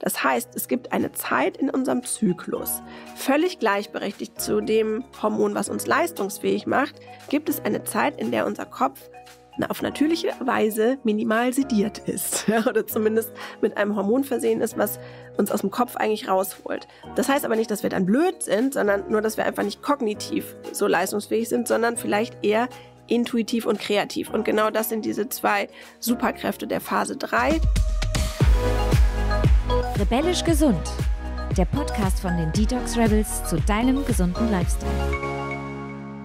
Das heißt, es gibt eine Zeit in unserem Zyklus. Völlig gleichberechtigt zu dem Hormon, was uns leistungsfähig macht, gibt es eine Zeit, in der unser Kopf auf natürliche Weise minimal sediert ist ja, oder zumindest mit einem Hormon versehen ist, was uns aus dem Kopf eigentlich rausholt. Das heißt aber nicht, dass wir dann blöd sind, sondern nur, dass wir einfach nicht kognitiv so leistungsfähig sind, sondern vielleicht eher intuitiv und kreativ. Und genau das sind diese zwei Superkräfte der Phase 3. Rebellisch Gesund, der Podcast von den Detox Rebels zu deinem gesunden Lifestyle.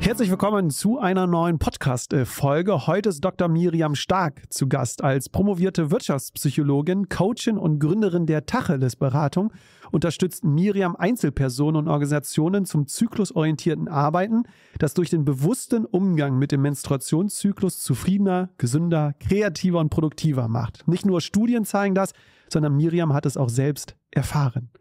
Herzlich willkommen zu einer neuen Podcast-Folge. Heute ist Dr. Miriam Stark zu Gast als promovierte Wirtschaftspsychologin, Coachin und Gründerin der Tacheles-Beratung. Unterstützt Miriam Einzelpersonen und Organisationen zum zyklusorientierten Arbeiten, das durch den bewussten Umgang mit dem Menstruationszyklus zufriedener, gesünder, kreativer und produktiver macht. Nicht nur Studien zeigen das, sondern Miriam hat es auch selbst erfahren.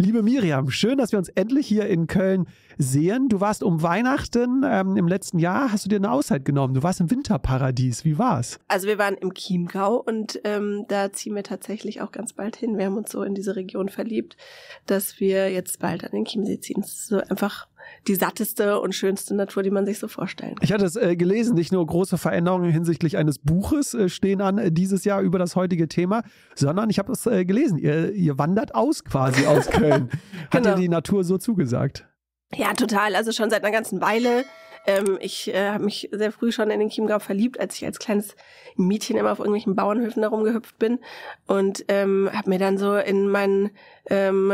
Liebe Miriam, schön, dass wir uns endlich hier in Köln sehen. Du warst um Weihnachten ähm, im letzten Jahr, hast du dir eine Auszeit genommen. Du warst im Winterparadies. Wie war's? Also wir waren im Chiemgau und ähm, da ziehen wir tatsächlich auch ganz bald hin. Wir haben uns so in diese Region verliebt, dass wir jetzt bald an den Chiemsee ziehen. Es ist so einfach die satteste und schönste Natur, die man sich so vorstellen kann. Ich hatte es äh, gelesen, nicht nur große Veränderungen hinsichtlich eines Buches äh, stehen an äh, dieses Jahr über das heutige Thema, sondern ich habe es äh, gelesen, ihr, ihr, wandert aus quasi aus Köln. Hat genau. dir die Natur so zugesagt? Ja, total. Also schon seit einer ganzen Weile ähm, ich äh, habe mich sehr früh schon in den Chiemgau verliebt, als ich als kleines Mädchen immer auf irgendwelchen Bauernhöfen herumgehüpft bin und ähm, habe mir dann so in meinen ähm,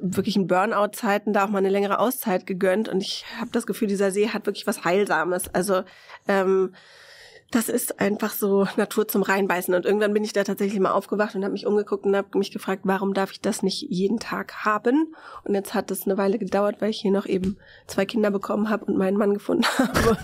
wirklichen Burnout-Zeiten da auch mal eine längere Auszeit gegönnt und ich habe das Gefühl, dieser See hat wirklich was Heilsames. Also ähm, das ist einfach so Natur zum Reinbeißen. Und irgendwann bin ich da tatsächlich mal aufgewacht und habe mich umgeguckt und habe mich gefragt, warum darf ich das nicht jeden Tag haben? Und jetzt hat es eine Weile gedauert, weil ich hier noch eben zwei Kinder bekommen habe und meinen Mann gefunden habe.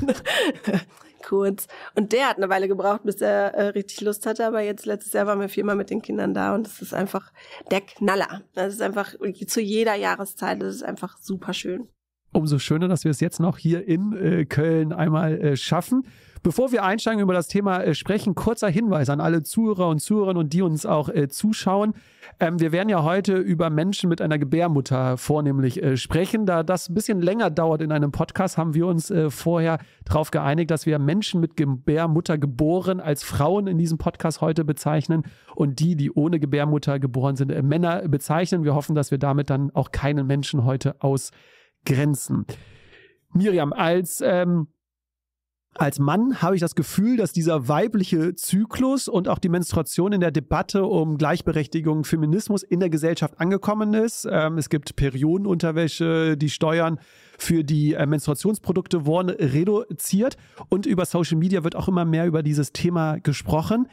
Äh, kurz. Und der hat eine Weile gebraucht, bis er äh, richtig Lust hatte. Aber jetzt letztes Jahr waren wir viermal mit den Kindern da und es ist einfach der Knaller. Das ist einfach zu jeder Jahreszeit. Das ist einfach super schön umso schöner, dass wir es jetzt noch hier in äh, Köln einmal äh, schaffen. Bevor wir einsteigen über das Thema äh, sprechen, kurzer Hinweis an alle Zuhörer und Zuhörerinnen und die uns auch äh, zuschauen. Ähm, wir werden ja heute über Menschen mit einer Gebärmutter vornehmlich äh, sprechen. Da das ein bisschen länger dauert in einem Podcast, haben wir uns äh, vorher darauf geeinigt, dass wir Menschen mit Gebärmutter geboren als Frauen in diesem Podcast heute bezeichnen und die, die ohne Gebärmutter geboren sind, Männer bezeichnen. Wir hoffen, dass wir damit dann auch keinen Menschen heute aus Grenzen. Miriam, als, ähm, als Mann habe ich das Gefühl, dass dieser weibliche Zyklus und auch die Menstruation in der Debatte um Gleichberechtigung, Feminismus in der Gesellschaft angekommen ist. Ähm, es gibt Periodenunterwäsche, die Steuern für die äh, Menstruationsprodukte wurden reduziert und über Social Media wird auch immer mehr über dieses Thema gesprochen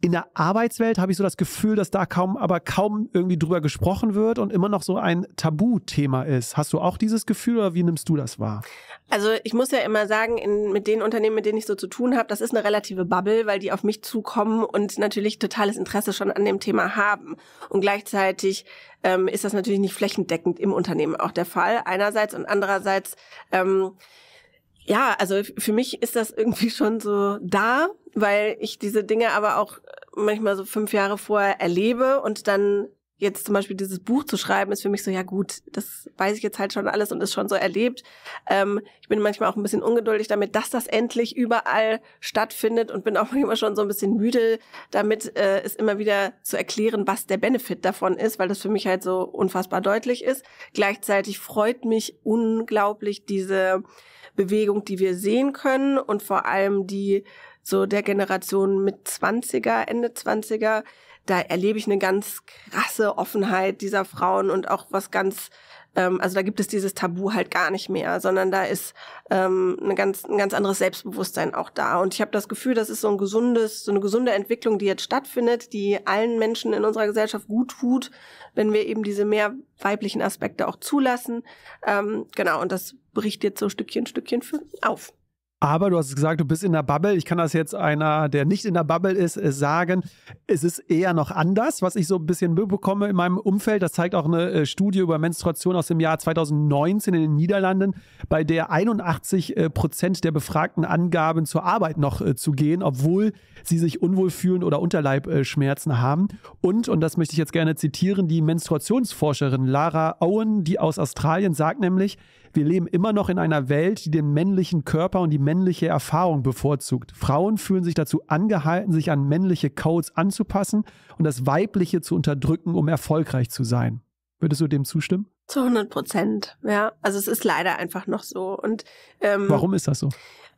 in der Arbeitswelt habe ich so das Gefühl, dass da kaum, aber kaum irgendwie drüber gesprochen wird und immer noch so ein Tabuthema ist. Hast du auch dieses Gefühl oder wie nimmst du das wahr? Also ich muss ja immer sagen, in, mit den Unternehmen, mit denen ich so zu tun habe, das ist eine relative Bubble, weil die auf mich zukommen und natürlich totales Interesse schon an dem Thema haben. Und gleichzeitig ähm, ist das natürlich nicht flächendeckend im Unternehmen auch der Fall. Einerseits und andererseits. Ähm, ja, also für mich ist das irgendwie schon so da, weil ich diese Dinge aber auch manchmal so fünf Jahre vorher erlebe und dann jetzt zum Beispiel dieses Buch zu schreiben, ist für mich so, ja gut, das weiß ich jetzt halt schon alles und ist schon so erlebt. Ähm, ich bin manchmal auch ein bisschen ungeduldig damit, dass das endlich überall stattfindet und bin auch manchmal schon so ein bisschen müde damit, äh, es immer wieder zu erklären, was der Benefit davon ist, weil das für mich halt so unfassbar deutlich ist. Gleichzeitig freut mich unglaublich diese Bewegung, die wir sehen können und vor allem die so der Generation mit 20er, Ende 20er, da erlebe ich eine ganz krasse Offenheit dieser Frauen und auch was ganz, ähm, also da gibt es dieses Tabu halt gar nicht mehr, sondern da ist ähm, eine ganz, ein ganz anderes Selbstbewusstsein auch da. Und ich habe das Gefühl, das ist so ein gesundes, so eine gesunde Entwicklung, die jetzt stattfindet, die allen Menschen in unserer Gesellschaft gut tut, wenn wir eben diese mehr weiblichen Aspekte auch zulassen. Ähm, genau, und das bricht jetzt so Stückchen, Stückchen für, auf. Aber du hast gesagt, du bist in der Bubble. Ich kann das jetzt einer, der nicht in der Bubble ist, äh, sagen. Es ist eher noch anders, was ich so ein bisschen mitbekomme in meinem Umfeld. Das zeigt auch eine äh, Studie über Menstruation aus dem Jahr 2019 in den Niederlanden, bei der 81 äh, Prozent der Befragten angaben, zur Arbeit noch zu gehen, obwohl sie sich unwohl fühlen oder Unterleibschmerzen haben. Und, und das möchte ich jetzt gerne zitieren, die Menstruationsforscherin Lara Owen, die aus Australien sagt nämlich, wir leben immer noch in einer Welt, die den männlichen Körper und die männliche Erfahrung bevorzugt. Frauen fühlen sich dazu angehalten, sich an männliche Codes anzupassen und das Weibliche zu unterdrücken, um erfolgreich zu sein. Würdest du dem zustimmen? Zu 100 Prozent, ja. Also es ist leider einfach noch so. Und ähm, warum ist das so?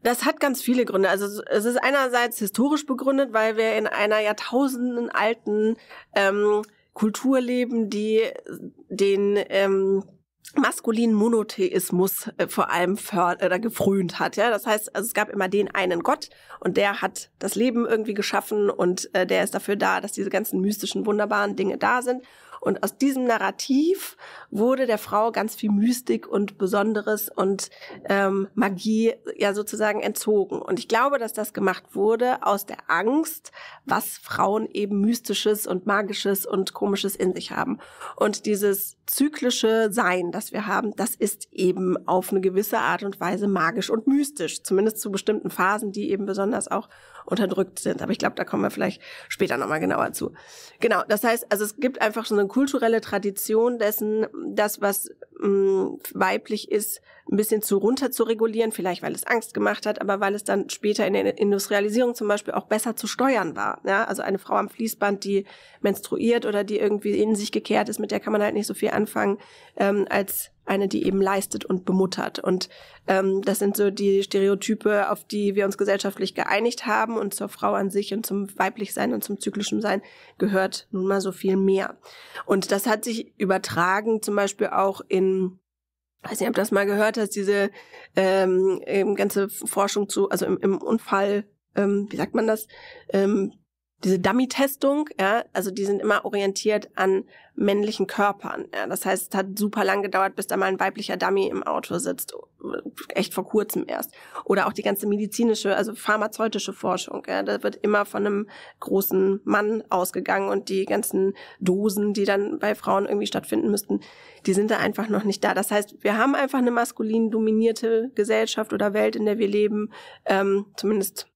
Das hat ganz viele Gründe. Also es ist einerseits historisch begründet, weil wir in einer jahrtausendenalten ähm, Kultur leben, die den ähm, maskulinen Monotheismus äh, vor allem förd oder äh, gefrönt hat. Ja? Das heißt, also es gab immer den einen Gott und der hat das Leben irgendwie geschaffen und äh, der ist dafür da, dass diese ganzen mystischen, wunderbaren Dinge da sind. Und aus diesem Narrativ wurde der Frau ganz viel Mystik und Besonderes und ähm, Magie ja sozusagen entzogen. Und ich glaube, dass das gemacht wurde aus der Angst, was Frauen eben Mystisches und Magisches und Komisches in sich haben. Und dieses zyklische Sein, das wir haben, das ist eben auf eine gewisse Art und Weise magisch und mystisch, zumindest zu bestimmten Phasen, die eben besonders auch unterdrückt sind. Aber ich glaube, da kommen wir vielleicht später nochmal genauer zu. Genau, das heißt, also es gibt einfach so eine kulturelle Tradition dessen, das, was mh, mm, weiblich ist, ein bisschen zu runter zu regulieren, vielleicht weil es Angst gemacht hat, aber weil es dann später in der Industrialisierung zum Beispiel auch besser zu steuern war. Ja? Also eine Frau am Fließband, die menstruiert oder die irgendwie in sich gekehrt ist, mit der kann man halt nicht so viel anfangen ähm, als eine, die eben leistet und bemuttert. Und ähm, das sind so die Stereotype, auf die wir uns gesellschaftlich geeinigt haben. Und zur Frau an sich und zum Weiblichsein und zum zyklischen Sein gehört nun mal so viel mehr. Und das hat sich übertragen, zum Beispiel auch in weiß nicht, ob das mal gehört hast, diese ähm, ganze Forschung zu, also im, im Unfall, ähm, wie sagt man das, ähm, diese Dummy-Testung, ja, also die sind immer orientiert an männlichen Körpern. Ja. Das heißt, es hat super lang gedauert, bis da mal ein weiblicher Dummy im Auto sitzt. Echt vor kurzem erst. Oder auch die ganze medizinische, also pharmazeutische Forschung. Ja. Da wird immer von einem großen Mann ausgegangen und die ganzen Dosen, die dann bei Frauen irgendwie stattfinden müssten, die sind da einfach noch nicht da. Das heißt, wir haben einfach eine maskulin dominierte Gesellschaft oder Welt, in der wir leben. Ähm, zumindest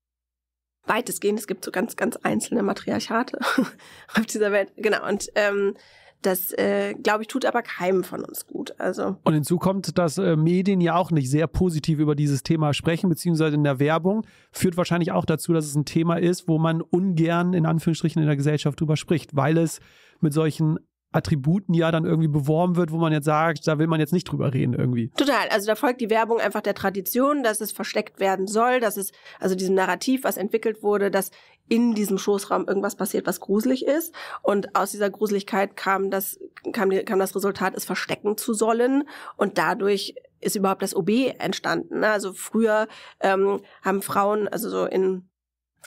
weitestgehend, es gibt so ganz, ganz einzelne Matriarchate auf dieser Welt. Genau, und ähm, das, äh, glaube ich, tut aber keinem von uns gut. Also. Und hinzu kommt, dass äh, Medien ja auch nicht sehr positiv über dieses Thema sprechen, beziehungsweise in der Werbung, führt wahrscheinlich auch dazu, dass es ein Thema ist, wo man ungern in Anführungsstrichen in der Gesellschaft drüber spricht, weil es mit solchen Attributen ja dann irgendwie beworben wird, wo man jetzt sagt, da will man jetzt nicht drüber reden irgendwie. Total. Also da folgt die Werbung einfach der Tradition, dass es versteckt werden soll, dass es, also diesem Narrativ, was entwickelt wurde, dass in diesem Schoßraum irgendwas passiert, was gruselig ist. Und aus dieser Gruseligkeit kam das, kam, kam das Resultat, es verstecken zu sollen. Und dadurch ist überhaupt das OB entstanden. Also früher ähm, haben Frauen, also so in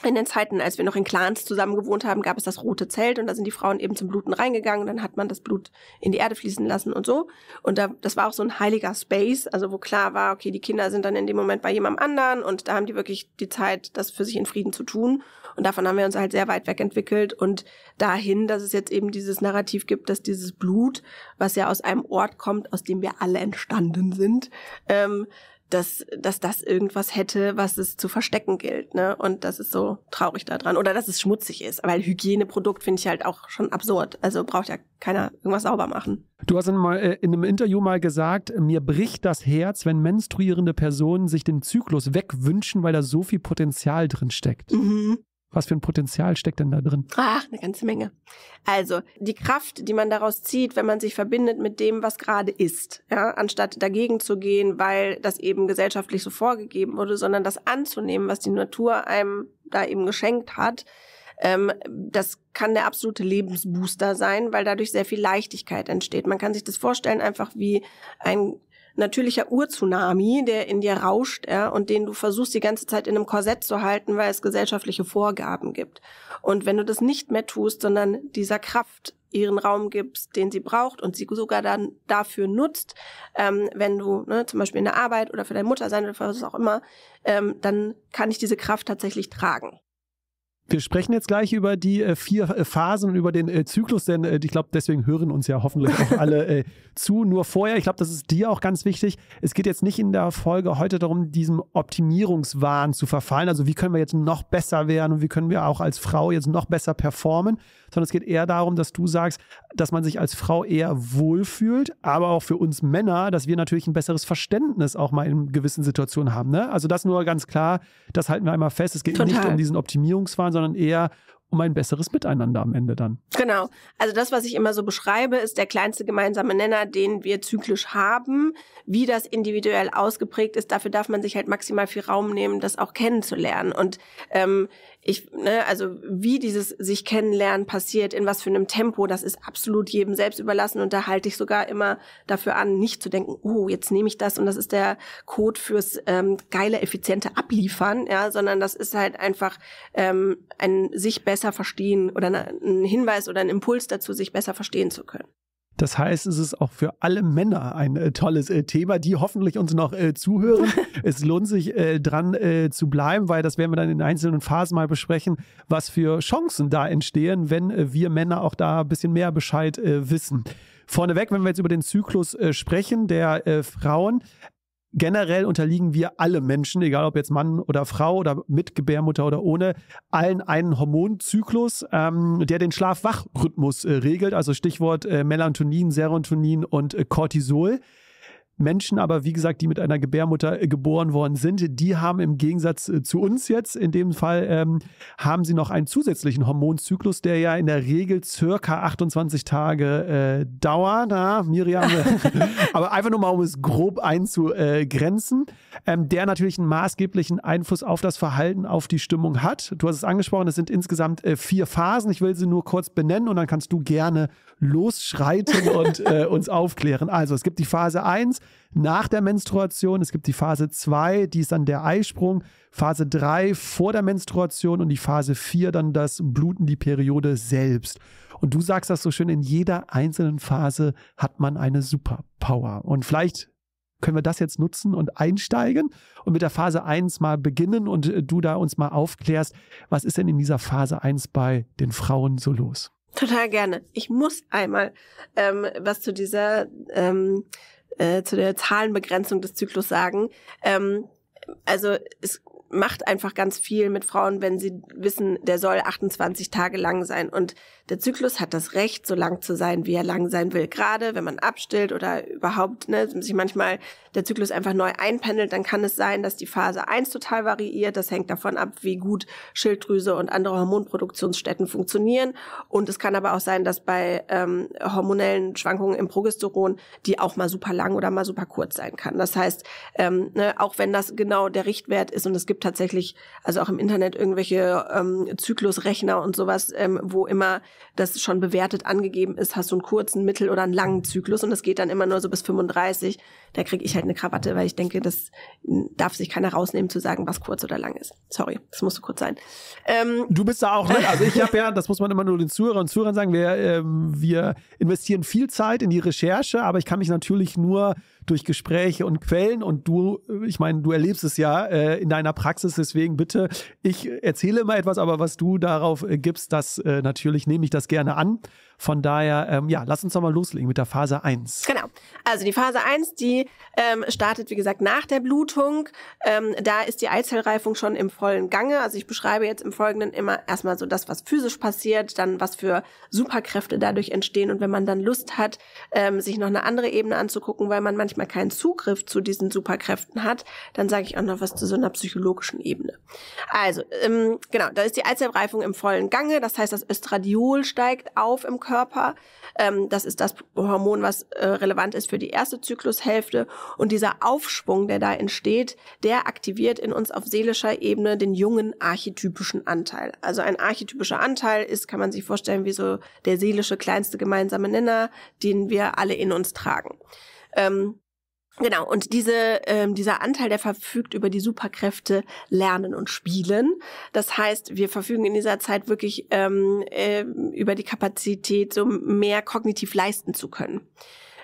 in den Zeiten, als wir noch in Clans zusammen gewohnt haben, gab es das rote Zelt und da sind die Frauen eben zum Bluten reingegangen und dann hat man das Blut in die Erde fließen lassen und so. Und da, das war auch so ein heiliger Space, also wo klar war, okay, die Kinder sind dann in dem Moment bei jemandem anderen und da haben die wirklich die Zeit, das für sich in Frieden zu tun. Und davon haben wir uns halt sehr weit wegentwickelt und dahin, dass es jetzt eben dieses Narrativ gibt, dass dieses Blut, was ja aus einem Ort kommt, aus dem wir alle entstanden sind, ähm, dass, dass das irgendwas hätte, was es zu verstecken gilt. Ne? Und das ist so traurig daran. Oder dass es schmutzig ist. Weil Hygieneprodukt finde ich halt auch schon absurd. Also braucht ja keiner irgendwas sauber machen. Du hast in, mal, äh, in einem Interview mal gesagt, mir bricht das Herz, wenn menstruierende Personen sich den Zyklus wegwünschen, weil da so viel Potenzial drin steckt. Mhm. Was für ein Potenzial steckt denn da drin? Ach, eine ganze Menge. Also die Kraft, die man daraus zieht, wenn man sich verbindet mit dem, was gerade ist, ja, anstatt dagegen zu gehen, weil das eben gesellschaftlich so vorgegeben wurde, sondern das anzunehmen, was die Natur einem da eben geschenkt hat, ähm, das kann der absolute Lebensbooster sein, weil dadurch sehr viel Leichtigkeit entsteht. Man kann sich das vorstellen einfach wie ein natürlicher Urtsunami, der in dir rauscht ja, und den du versuchst die ganze Zeit in einem Korsett zu halten, weil es gesellschaftliche Vorgaben gibt. Und wenn du das nicht mehr tust, sondern dieser Kraft ihren Raum gibst, den sie braucht und sie sogar dann dafür nutzt, ähm, wenn du ne, zum Beispiel in der Arbeit oder für deine Mutter sein oder für was auch immer, ähm, dann kann ich diese Kraft tatsächlich tragen. Wir sprechen jetzt gleich über die äh, vier äh, Phasen und über den äh, Zyklus, denn äh, ich glaube, deswegen hören uns ja hoffentlich auch alle äh, zu. Nur vorher, ich glaube, das ist dir auch ganz wichtig. Es geht jetzt nicht in der Folge heute darum, diesem Optimierungswahn zu verfallen. Also wie können wir jetzt noch besser werden und wie können wir auch als Frau jetzt noch besser performen, sondern es geht eher darum, dass du sagst, dass man sich als Frau eher wohlfühlt, aber auch für uns Männer, dass wir natürlich ein besseres Verständnis auch mal in gewissen Situationen haben. Ne? Also das nur ganz klar, das halten wir einmal fest. Es geht Total. nicht um diesen Optimierungswahn, sondern eher um ein besseres Miteinander am Ende dann. Genau. Also das, was ich immer so beschreibe, ist der kleinste gemeinsame Nenner, den wir zyklisch haben. Wie das individuell ausgeprägt ist, dafür darf man sich halt maximal viel Raum nehmen, das auch kennenzulernen. Und ähm, ich, ne, also wie dieses sich kennenlernen passiert, in was für einem Tempo, das ist absolut jedem selbst überlassen und da halte ich sogar immer dafür an, nicht zu denken, oh, jetzt nehme ich das und das ist der Code fürs ähm, geile, effiziente Abliefern, ja, sondern das ist halt einfach ähm, ein sich besser verstehen oder ne, ein Hinweis oder ein Impuls dazu, sich besser verstehen zu können. Das heißt, es ist auch für alle Männer ein äh, tolles äh, Thema, die hoffentlich uns noch äh, zuhören. es lohnt sich äh, dran äh, zu bleiben, weil das werden wir dann in einzelnen Phasen mal besprechen, was für Chancen da entstehen, wenn äh, wir Männer auch da ein bisschen mehr Bescheid wissen. Vorneweg, wenn wir jetzt über den Zyklus sprechen der Frauen, generell unterliegen wir alle Menschen, egal ob jetzt Mann oder Frau oder mit Gebärmutter oder ohne, allen einen Hormonzyklus, ähm, der den Schlaf-Wach-Rhythmus äh, regelt. Also Stichwort äh, Melatonin, Serotonin und äh, Cortisol. Menschen aber, wie gesagt, die mit einer Gebärmutter äh, geboren worden sind, die haben im Gegensatz äh, zu uns jetzt, in dem Fall, ähm, haben sie noch einen zusätzlichen Hormonzyklus, der ja in der Regel circa 28 Tage äh, dauert. Na, Miriam, äh, aber einfach nur mal, um es grob einzugrenzen ähm, der natürlich einen maßgeblichen Einfluss auf das Verhalten, auf die Stimmung hat. Du hast es angesprochen, es sind insgesamt äh, vier Phasen. Ich will sie nur kurz benennen und dann kannst du gerne losschreiten und äh, uns aufklären. Also es gibt die Phase 1 nach der Menstruation, es gibt die Phase 2, die ist dann der Eisprung, Phase 3 vor der Menstruation und die Phase 4 dann das Bluten, die Periode selbst. Und du sagst das so schön, in jeder einzelnen Phase hat man eine Superpower. Und vielleicht können wir das jetzt nutzen und einsteigen und mit der Phase 1 mal beginnen und äh, du da uns mal aufklärst, was ist denn in dieser Phase 1 bei den Frauen so los? Total gerne. Ich muss einmal ähm, was zu dieser, ähm, äh, zu der Zahlenbegrenzung des Zyklus sagen. Ähm, also es macht einfach ganz viel mit Frauen, wenn sie wissen, der soll 28 Tage lang sein. Und der Zyklus hat das Recht, so lang zu sein, wie er lang sein will. Gerade wenn man abstillt oder überhaupt ne, sich manchmal der Zyklus einfach neu einpendelt, dann kann es sein, dass die Phase 1 total variiert. Das hängt davon ab, wie gut Schilddrüse und andere Hormonproduktionsstätten funktionieren. Und es kann aber auch sein, dass bei ähm, hormonellen Schwankungen im Progesteron die auch mal super lang oder mal super kurz sein kann. Das heißt, ähm, ne, auch wenn das genau der Richtwert ist und es gibt tatsächlich, also auch im Internet irgendwelche ähm, Zyklusrechner und sowas, ähm, wo immer das schon bewertet angegeben ist, hast du einen kurzen, mittel- oder einen langen Zyklus und das geht dann immer nur so bis 35 da kriege ich halt eine Krawatte, weil ich denke, das darf sich keiner rausnehmen zu sagen, was kurz oder lang ist. Sorry, das musste kurz sein. Ähm, du bist da auch, ne? Also ich habe ja, das muss man immer nur den Zuhörern und Zuhörern sagen, wir, ähm, wir investieren viel Zeit in die Recherche, aber ich kann mich natürlich nur durch Gespräche und Quellen und du, äh, ich meine, du erlebst es ja äh, in deiner Praxis, deswegen bitte, ich erzähle immer etwas, aber was du darauf äh, gibst, das äh, natürlich nehme ich das gerne an. Von daher, ähm, ja, lass uns doch mal loslegen mit der Phase 1. Genau. Also die Phase 1, die ähm, startet, wie gesagt, nach der Blutung. Ähm, da ist die Eizellreifung schon im vollen Gange. Also ich beschreibe jetzt im Folgenden immer erstmal so das, was physisch passiert, dann was für Superkräfte dadurch entstehen. Und wenn man dann Lust hat, ähm, sich noch eine andere Ebene anzugucken, weil man manchmal nicht keinen Zugriff zu diesen Superkräften hat, dann sage ich auch noch was zu so einer psychologischen Ebene. Also, ähm, genau, da ist die Eizellreifung im vollen Gange. Das heißt, das Östradiol steigt auf im Körper. Ähm, das ist das Hormon, was äh, relevant ist für die erste Zyklushälfte. Und dieser Aufschwung, der da entsteht, der aktiviert in uns auf seelischer Ebene den jungen archetypischen Anteil. Also ein archetypischer Anteil ist, kann man sich vorstellen, wie so der seelische kleinste gemeinsame Nenner, den wir alle in uns tragen. Ähm, Genau, und diese, ähm, dieser Anteil, der verfügt über die Superkräfte Lernen und Spielen. Das heißt, wir verfügen in dieser Zeit wirklich ähm, äh, über die Kapazität, so mehr kognitiv leisten zu können.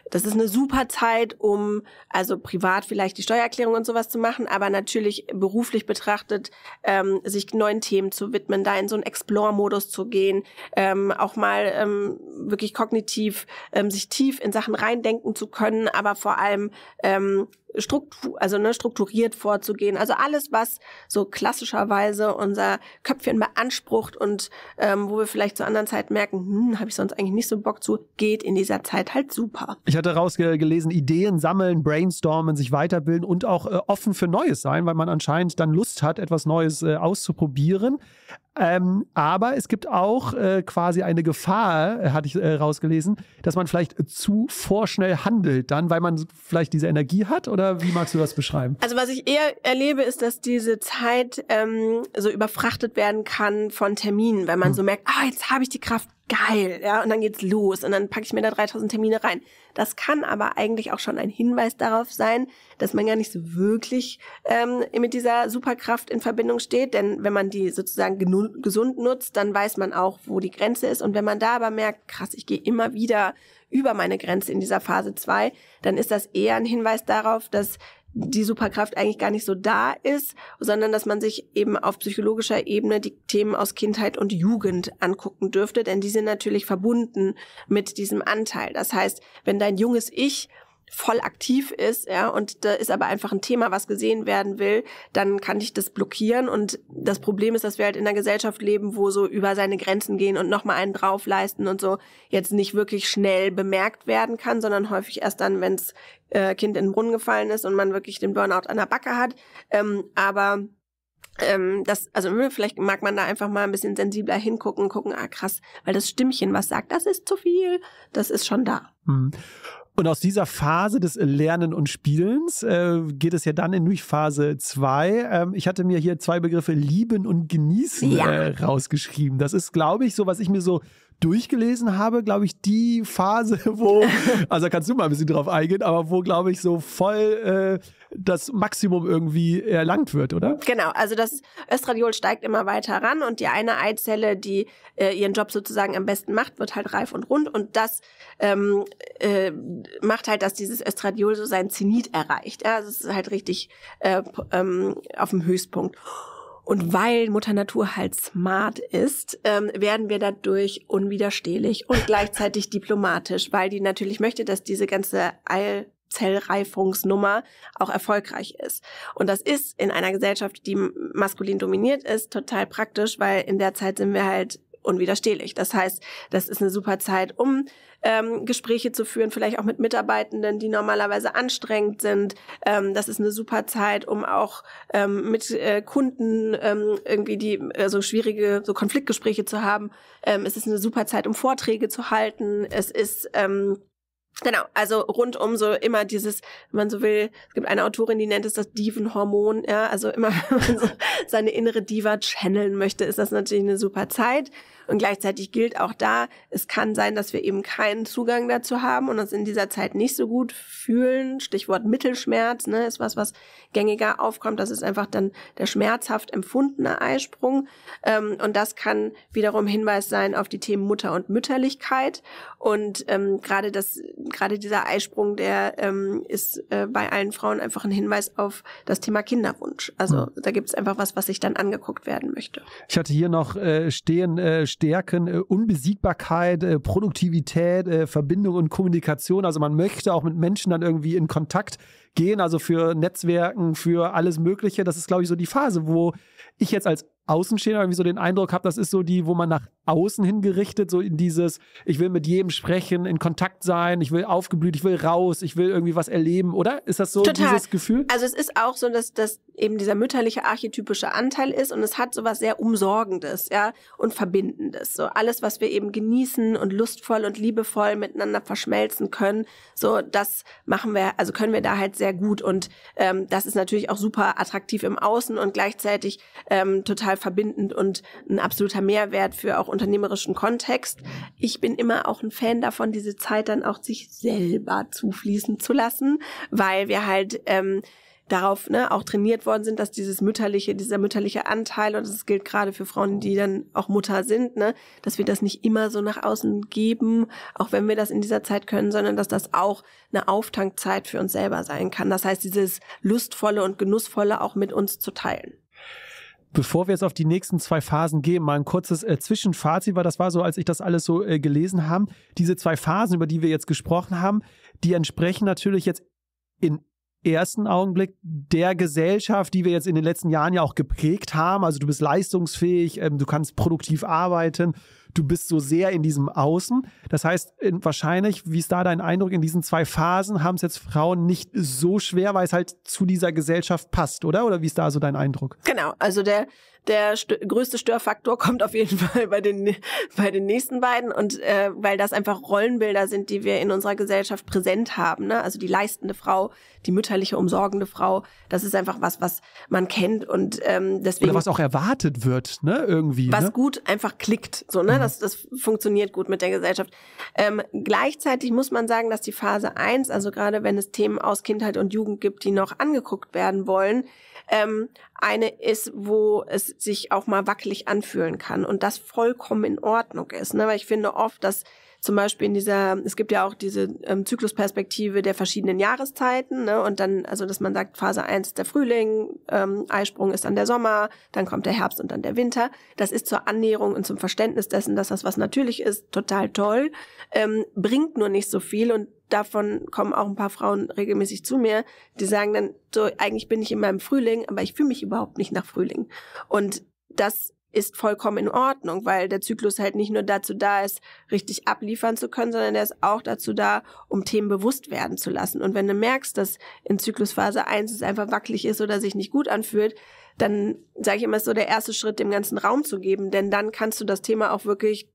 Das ist eine super Zeit, um also privat vielleicht die Steuererklärung und sowas zu machen, aber natürlich beruflich betrachtet ähm, sich neuen Themen zu widmen, da in so einen Explore-Modus zu gehen, ähm, auch mal ähm, wirklich kognitiv ähm, sich tief in Sachen reindenken zu können, aber vor allem ähm, Struktur, also ne, strukturiert vorzugehen. Also alles, was so klassischerweise unser Köpfchen beansprucht und ähm, wo wir vielleicht zu anderen Zeiten merken, hm, habe ich sonst eigentlich nicht so Bock zu, geht in dieser Zeit halt super. Ich hatte rausgelesen, Ideen sammeln, brainstormen, sich weiterbilden und auch äh, offen für Neues sein, weil man anscheinend dann Lust hat, etwas Neues äh, auszuprobieren. Ähm, aber es gibt auch äh, quasi eine Gefahr, äh, hatte ich äh, rausgelesen, dass man vielleicht zu vorschnell handelt dann, weil man vielleicht diese Energie hat oder oder wie magst du das beschreiben? Also was ich eher erlebe, ist, dass diese Zeit ähm, so überfrachtet werden kann von Terminen, weil man hm. so merkt, ah, jetzt habe ich die Kraft, geil, ja, und dann geht's los und dann packe ich mir da 3000 Termine rein. Das kann aber eigentlich auch schon ein Hinweis darauf sein, dass man gar nicht so wirklich ähm, mit dieser Superkraft in Verbindung steht, denn wenn man die sozusagen gesund nutzt, dann weiß man auch, wo die Grenze ist und wenn man da aber merkt, krass, ich gehe immer wieder über meine Grenze in dieser Phase 2, dann ist das eher ein Hinweis darauf, dass die Superkraft eigentlich gar nicht so da ist, sondern dass man sich eben auf psychologischer Ebene die Themen aus Kindheit und Jugend angucken dürfte, denn die sind natürlich verbunden mit diesem Anteil. Das heißt, wenn dein junges Ich voll aktiv ist, ja, und da ist aber einfach ein Thema, was gesehen werden will, dann kann ich das blockieren. Und das Problem ist, dass wir halt in einer Gesellschaft leben, wo so über seine Grenzen gehen und nochmal einen drauf leisten und so jetzt nicht wirklich schnell bemerkt werden kann, sondern häufig erst dann, wenns äh, Kind in den Brunnen gefallen ist und man wirklich den Burnout an der Backe hat. Ähm, aber ähm, das, also ne, vielleicht mag man da einfach mal ein bisschen sensibler hingucken, gucken, ah krass, weil das Stimmchen, was sagt, das ist zu viel, das ist schon da. Mhm. Und aus dieser Phase des Lernen und Spielens äh, geht es ja dann in Phase 2. Ähm, ich hatte mir hier zwei Begriffe lieben und genießen ja. äh, rausgeschrieben. Das ist, glaube ich, so, was ich mir so durchgelesen habe, glaube ich, die Phase, wo, also kannst du mal ein bisschen drauf eingehen, aber wo, glaube ich, so voll äh, das Maximum irgendwie erlangt wird, oder? Genau, also das Östradiol steigt immer weiter ran und die eine Eizelle, die äh, ihren Job sozusagen am besten macht, wird halt reif und rund und das ähm, äh, macht halt, dass dieses Östradiol so seinen Zenit erreicht. Ja, also es ist halt richtig äh, ähm, auf dem Höchstpunkt. Und weil Mutter Natur halt smart ist, ähm, werden wir dadurch unwiderstehlich und gleichzeitig diplomatisch, weil die natürlich möchte, dass diese ganze Eilzellreifungsnummer auch erfolgreich ist. Und das ist in einer Gesellschaft, die maskulin dominiert ist, total praktisch, weil in der Zeit sind wir halt unwiderstehlich. Das heißt, das ist eine super Zeit, um ähm, Gespräche zu führen, vielleicht auch mit Mitarbeitenden, die normalerweise anstrengend sind. Ähm, das ist eine super Zeit, um auch ähm, mit äh, Kunden ähm, irgendwie die äh, so schwierige so Konfliktgespräche zu haben. Ähm, es ist eine super Zeit, um Vorträge zu halten. Es ist ähm, Genau, also rundum so immer dieses, wenn man so will, es gibt eine Autorin, die nennt es das Divenhormon, ja, also immer wenn man so seine innere Diva channeln möchte, ist das natürlich eine super Zeit. Und gleichzeitig gilt auch da, es kann sein, dass wir eben keinen Zugang dazu haben und uns in dieser Zeit nicht so gut fühlen. Stichwort Mittelschmerz, ne, ist was, was gängiger aufkommt. Das ist einfach dann der schmerzhaft empfundene Eisprung. Ähm, und das kann wiederum Hinweis sein auf die Themen Mutter und Mütterlichkeit. Und ähm, gerade das, gerade dieser Eisprung, der ähm, ist äh, bei allen Frauen einfach ein Hinweis auf das Thema Kinderwunsch. Also mhm. da gibt es einfach was, was sich dann angeguckt werden möchte. Ich hatte hier noch äh, stehen, äh, Stärken, äh, Unbesiegbarkeit, äh, Produktivität, äh, Verbindung und Kommunikation. Also man möchte auch mit Menschen dann irgendwie in Kontakt gehen, also für Netzwerken, für alles Mögliche. Das ist, glaube ich, so die Phase, wo ich jetzt als Außenstehender irgendwie so den Eindruck habe, das ist so die, wo man nach außen hingerichtet, so in dieses, ich will mit jedem sprechen, in Kontakt sein, ich will aufgeblüht, ich will raus, ich will irgendwie was erleben, oder? Ist das so Total. dieses Gefühl? Also es ist auch so, dass das eben dieser mütterliche archetypische Anteil ist und es hat so was sehr Umsorgendes, ja, und Verbindendes. So alles, was wir eben genießen und lustvoll und liebevoll miteinander verschmelzen können, so das machen wir, also können wir da halt sehr gut und ähm, das ist natürlich auch super attraktiv im Außen und gleichzeitig ähm, total total verbindend und ein absoluter Mehrwert für auch unternehmerischen Kontext. Ich bin immer auch ein Fan davon, diese Zeit dann auch sich selber zufließen zu lassen, weil wir halt ähm, darauf ne, auch trainiert worden sind, dass dieses mütterliche, dieser mütterliche Anteil, und das gilt gerade für Frauen, die dann auch Mutter sind, ne, dass wir das nicht immer so nach außen geben, auch wenn wir das in dieser Zeit können, sondern dass das auch eine Auftankzeit für uns selber sein kann. Das heißt, dieses lustvolle und genussvolle auch mit uns zu teilen. Bevor wir jetzt auf die nächsten zwei Phasen gehen, mal ein kurzes äh, Zwischenfazit, weil das war so, als ich das alles so äh, gelesen habe. Diese zwei Phasen, über die wir jetzt gesprochen haben, die entsprechen natürlich jetzt in ersten Augenblick der Gesellschaft, die wir jetzt in den letzten Jahren ja auch geprägt haben. Also du bist leistungsfähig, ähm, du kannst produktiv arbeiten Du bist so sehr in diesem Außen. Das heißt, wahrscheinlich, wie ist da dein Eindruck, in diesen zwei Phasen haben es jetzt Frauen nicht so schwer, weil es halt zu dieser Gesellschaft passt, oder? Oder wie ist da so dein Eindruck? Genau, also der der stö größte Störfaktor kommt auf jeden Fall bei den, bei den nächsten beiden und äh, weil das einfach Rollenbilder sind, die wir in unserer Gesellschaft präsent haben. Ne? Also die leistende Frau, die mütterliche, umsorgende Frau, das ist einfach was, was man kennt und ähm, deswegen. Oder was auch erwartet wird, ne? Irgendwie. Was ne? gut einfach klickt. So, ne? Mhm. Das, das funktioniert gut mit der Gesellschaft. Ähm, gleichzeitig muss man sagen, dass die Phase eins, also gerade wenn es Themen aus Kindheit und Jugend gibt, die noch angeguckt werden wollen, ähm, eine ist, wo es sich auch mal wackelig anfühlen kann und das vollkommen in Ordnung ist. Ne? Weil ich finde oft, dass zum Beispiel in dieser, es gibt ja auch diese ähm, Zyklusperspektive der verschiedenen Jahreszeiten, ne? Und dann, also dass man sagt, Phase 1 ist der Frühling, ähm, Eisprung ist dann der Sommer, dann kommt der Herbst und dann der Winter. Das ist zur Annäherung und zum Verständnis dessen, dass das was natürlich ist, total toll, ähm, bringt nur nicht so viel und davon kommen auch ein paar Frauen regelmäßig zu mir, die sagen dann so, eigentlich bin ich in meinem Frühling, aber ich fühle mich überhaupt nicht nach Frühling. Und das ist vollkommen in Ordnung, weil der Zyklus halt nicht nur dazu da ist, richtig abliefern zu können, sondern der ist auch dazu da, um Themen bewusst werden zu lassen. Und wenn du merkst, dass in Zyklusphase eins es einfach wackelig ist oder sich nicht gut anfühlt, dann sage ich immer, ist so der erste Schritt, dem ganzen Raum zu geben, denn dann kannst du das Thema auch wirklich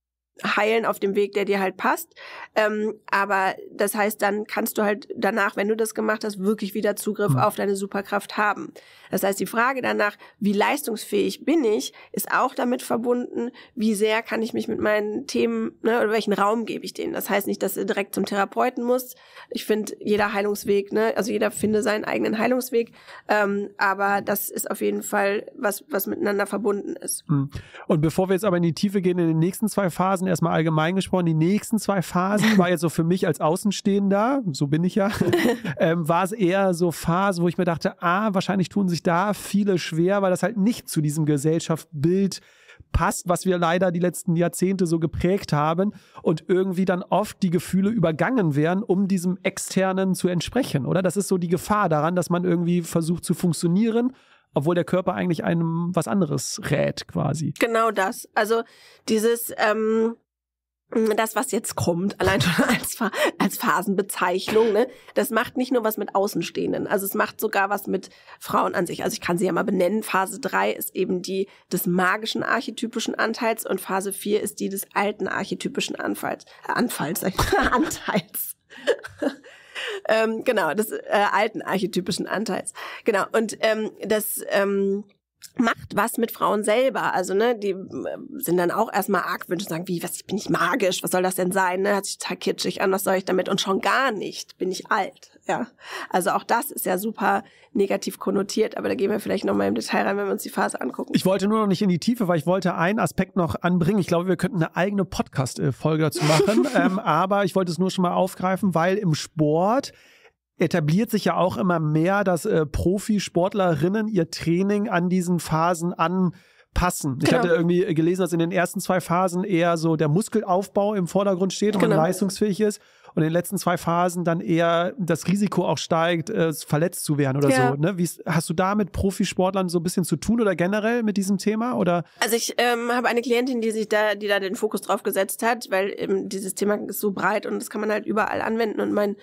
heilen auf dem Weg, der dir halt passt. Ähm, aber das heißt, dann kannst du halt danach, wenn du das gemacht hast, wirklich wieder Zugriff mhm. auf deine Superkraft haben. Das heißt, die Frage danach, wie leistungsfähig bin ich, ist auch damit verbunden, wie sehr kann ich mich mit meinen Themen ne, oder welchen Raum gebe ich denen. Das heißt nicht, dass du direkt zum Therapeuten musst. Ich finde, jeder Heilungsweg, ne, also jeder finde seinen eigenen Heilungsweg. Ähm, aber das ist auf jeden Fall was, was miteinander verbunden ist. Mhm. Und bevor wir jetzt aber in die Tiefe gehen, in den nächsten zwei Phasen, erstmal allgemein gesprochen. Die nächsten zwei Phasen war jetzt so für mich als Außenstehender, so bin ich ja, ähm, war es eher so Phase, wo ich mir dachte, ah, wahrscheinlich tun sich da viele schwer, weil das halt nicht zu diesem Gesellschaftsbild passt, was wir leider die letzten Jahrzehnte so geprägt haben und irgendwie dann oft die Gefühle übergangen werden, um diesem externen zu entsprechen, oder? Das ist so die Gefahr daran, dass man irgendwie versucht zu funktionieren, obwohl der Körper eigentlich einem was anderes rät quasi. Genau das. Also dieses, ähm, das, was jetzt kommt, allein schon als, als Phasenbezeichnung, ne, das macht nicht nur was mit Außenstehenden, also es macht sogar was mit Frauen an sich. Also ich kann sie ja mal benennen. Phase 3 ist eben die des magischen archetypischen Anteils und Phase 4 ist die des alten archetypischen Anfalls, äh, Anfalls, Anteils ähm, genau, des äh, alten archetypischen Anteils. Genau, und ähm, das... Ähm, macht was mit Frauen selber. Also, ne, die äh, sind dann auch erstmal argwünsch und sagen, wie, was, bin ich magisch? Was soll das denn sein? Ne? Hat sich total kitschig an, was soll ich damit? Und schon gar nicht bin ich alt. Ja. Also auch das ist ja super negativ konnotiert, aber da gehen wir vielleicht nochmal im Detail rein, wenn wir uns die Phase angucken. Ich wollte nur noch nicht in die Tiefe, weil ich wollte einen Aspekt noch anbringen. Ich glaube, wir könnten eine eigene Podcast-Folge äh, dazu machen, ähm, aber ich wollte es nur schon mal aufgreifen, weil im Sport etabliert sich ja auch immer mehr, dass äh, Profisportlerinnen ihr Training an diesen Phasen anpassen. Ich hatte genau. irgendwie gelesen, dass in den ersten zwei Phasen eher so der Muskelaufbau im Vordergrund steht und genau. man leistungsfähig ist und in den letzten zwei Phasen dann eher das Risiko auch steigt, äh, verletzt zu werden oder ja. so. Ne? Wie, hast du da mit Profisportlern so ein bisschen zu tun oder generell mit diesem Thema? Oder? Also ich ähm, habe eine Klientin, die sich da, die da den Fokus drauf gesetzt hat, weil eben ähm, dieses Thema ist so breit und das kann man halt überall anwenden. Und mein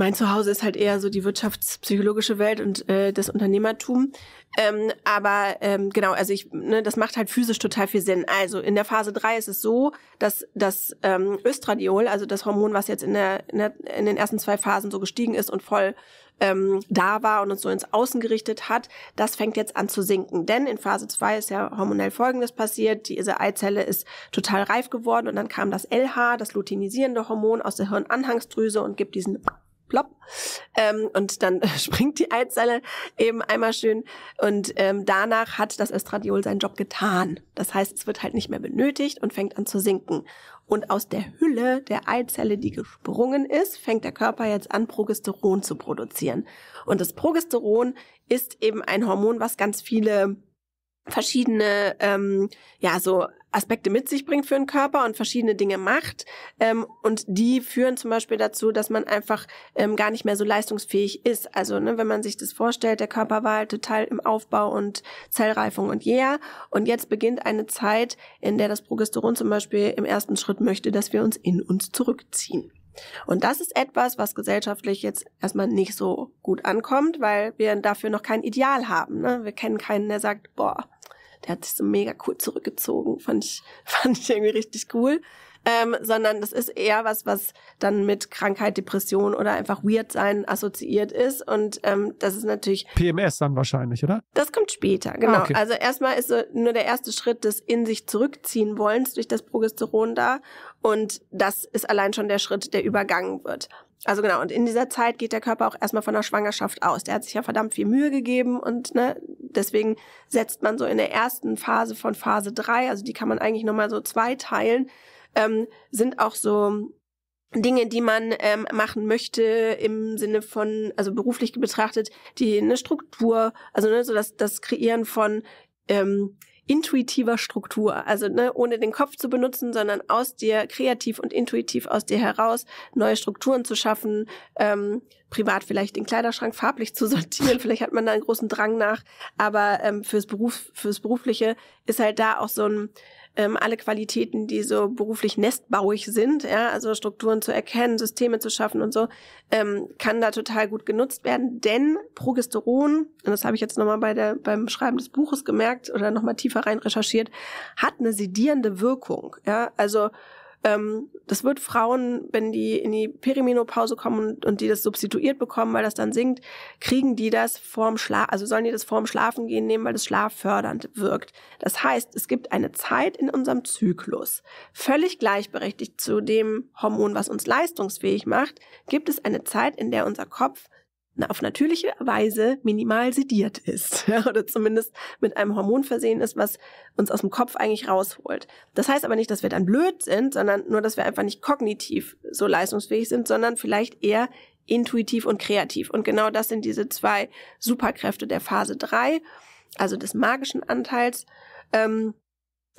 mein Zuhause ist halt eher so die wirtschaftspsychologische Welt und äh, das Unternehmertum. Ähm, aber ähm, genau, also ich, ne, das macht halt physisch total viel Sinn. Also in der Phase 3 ist es so, dass das ähm, Östradiol, also das Hormon, was jetzt in, der, in, der, in den ersten zwei Phasen so gestiegen ist und voll ähm, da war und uns so ins Außen gerichtet hat, das fängt jetzt an zu sinken. Denn in Phase 2 ist ja hormonell Folgendes passiert. Diese Eizelle ist total reif geworden und dann kam das LH, das luteinisierende Hormon aus der Hirnanhangsdrüse und gibt diesen plopp. Ähm, und dann springt die Eizelle eben einmal schön. Und ähm, danach hat das Estradiol seinen Job getan. Das heißt, es wird halt nicht mehr benötigt und fängt an zu sinken. Und aus der Hülle der Eizelle, die gesprungen ist, fängt der Körper jetzt an, Progesteron zu produzieren. Und das Progesteron ist eben ein Hormon, was ganz viele verschiedene, ähm, ja, so Aspekte mit sich bringt für den Körper und verschiedene Dinge macht. Ähm, und die führen zum Beispiel dazu, dass man einfach ähm, gar nicht mehr so leistungsfähig ist. Also ne, wenn man sich das vorstellt, der Körper war halt total im Aufbau und Zellreifung und yeah. Und jetzt beginnt eine Zeit, in der das Progesteron zum Beispiel im ersten Schritt möchte, dass wir uns in uns zurückziehen. Und das ist etwas, was gesellschaftlich jetzt erstmal nicht so gut ankommt, weil wir dafür noch kein Ideal haben. Ne? Wir kennen keinen, der sagt, boah, der hat sich so mega cool zurückgezogen. Fand ich, fand ich irgendwie richtig cool. Ähm, sondern das ist eher was, was dann mit Krankheit, Depression oder einfach weird sein assoziiert ist. Und ähm, das ist natürlich. PMS dann wahrscheinlich, oder? Das kommt später, genau. Ah, okay. Also erstmal ist so nur der erste Schritt des in sich zurückziehen wollens durch das Progesteron da. Und das ist allein schon der Schritt, der übergangen wird. Also genau, und in dieser Zeit geht der Körper auch erstmal von der Schwangerschaft aus. Der hat sich ja verdammt viel Mühe gegeben und ne, deswegen setzt man so in der ersten Phase von Phase drei, also die kann man eigentlich nochmal so zwei teilen, ähm, sind auch so Dinge, die man ähm, machen möchte im Sinne von, also beruflich betrachtet, die eine Struktur, also ne, so das, das Kreieren von ähm, intuitiver Struktur. Also ne, ohne den Kopf zu benutzen, sondern aus dir kreativ und intuitiv aus dir heraus neue Strukturen zu schaffen, ähm, privat vielleicht den Kleiderschrank farblich zu sortieren. Vielleicht hat man da einen großen Drang nach. Aber ähm, fürs Beruf, fürs Berufliche ist halt da auch so ein ähm, alle Qualitäten, die so beruflich nestbauig sind, ja, also Strukturen zu erkennen, Systeme zu schaffen und so, ähm, kann da total gut genutzt werden. Denn Progesteron, und das habe ich jetzt nochmal bei der, beim Schreiben des Buches gemerkt oder nochmal tiefer rein recherchiert, hat eine sedierende Wirkung. Ja, also ähm, das wird Frauen, wenn die in die Perimenopause kommen und, und die das substituiert bekommen, weil das dann sinkt, kriegen die das vorm Schlaf, also sollen die das vorm Schlafen gehen nehmen, weil das schlaffördernd wirkt. Das heißt, es gibt eine Zeit in unserem Zyklus, völlig gleichberechtigt zu dem Hormon, was uns leistungsfähig macht, gibt es eine Zeit, in der unser Kopf auf natürliche Weise minimal sediert ist oder zumindest mit einem Hormon versehen ist, was uns aus dem Kopf eigentlich rausholt. Das heißt aber nicht, dass wir dann blöd sind, sondern nur, dass wir einfach nicht kognitiv so leistungsfähig sind, sondern vielleicht eher intuitiv und kreativ. Und genau das sind diese zwei Superkräfte der Phase 3, also des magischen Anteils. Ähm,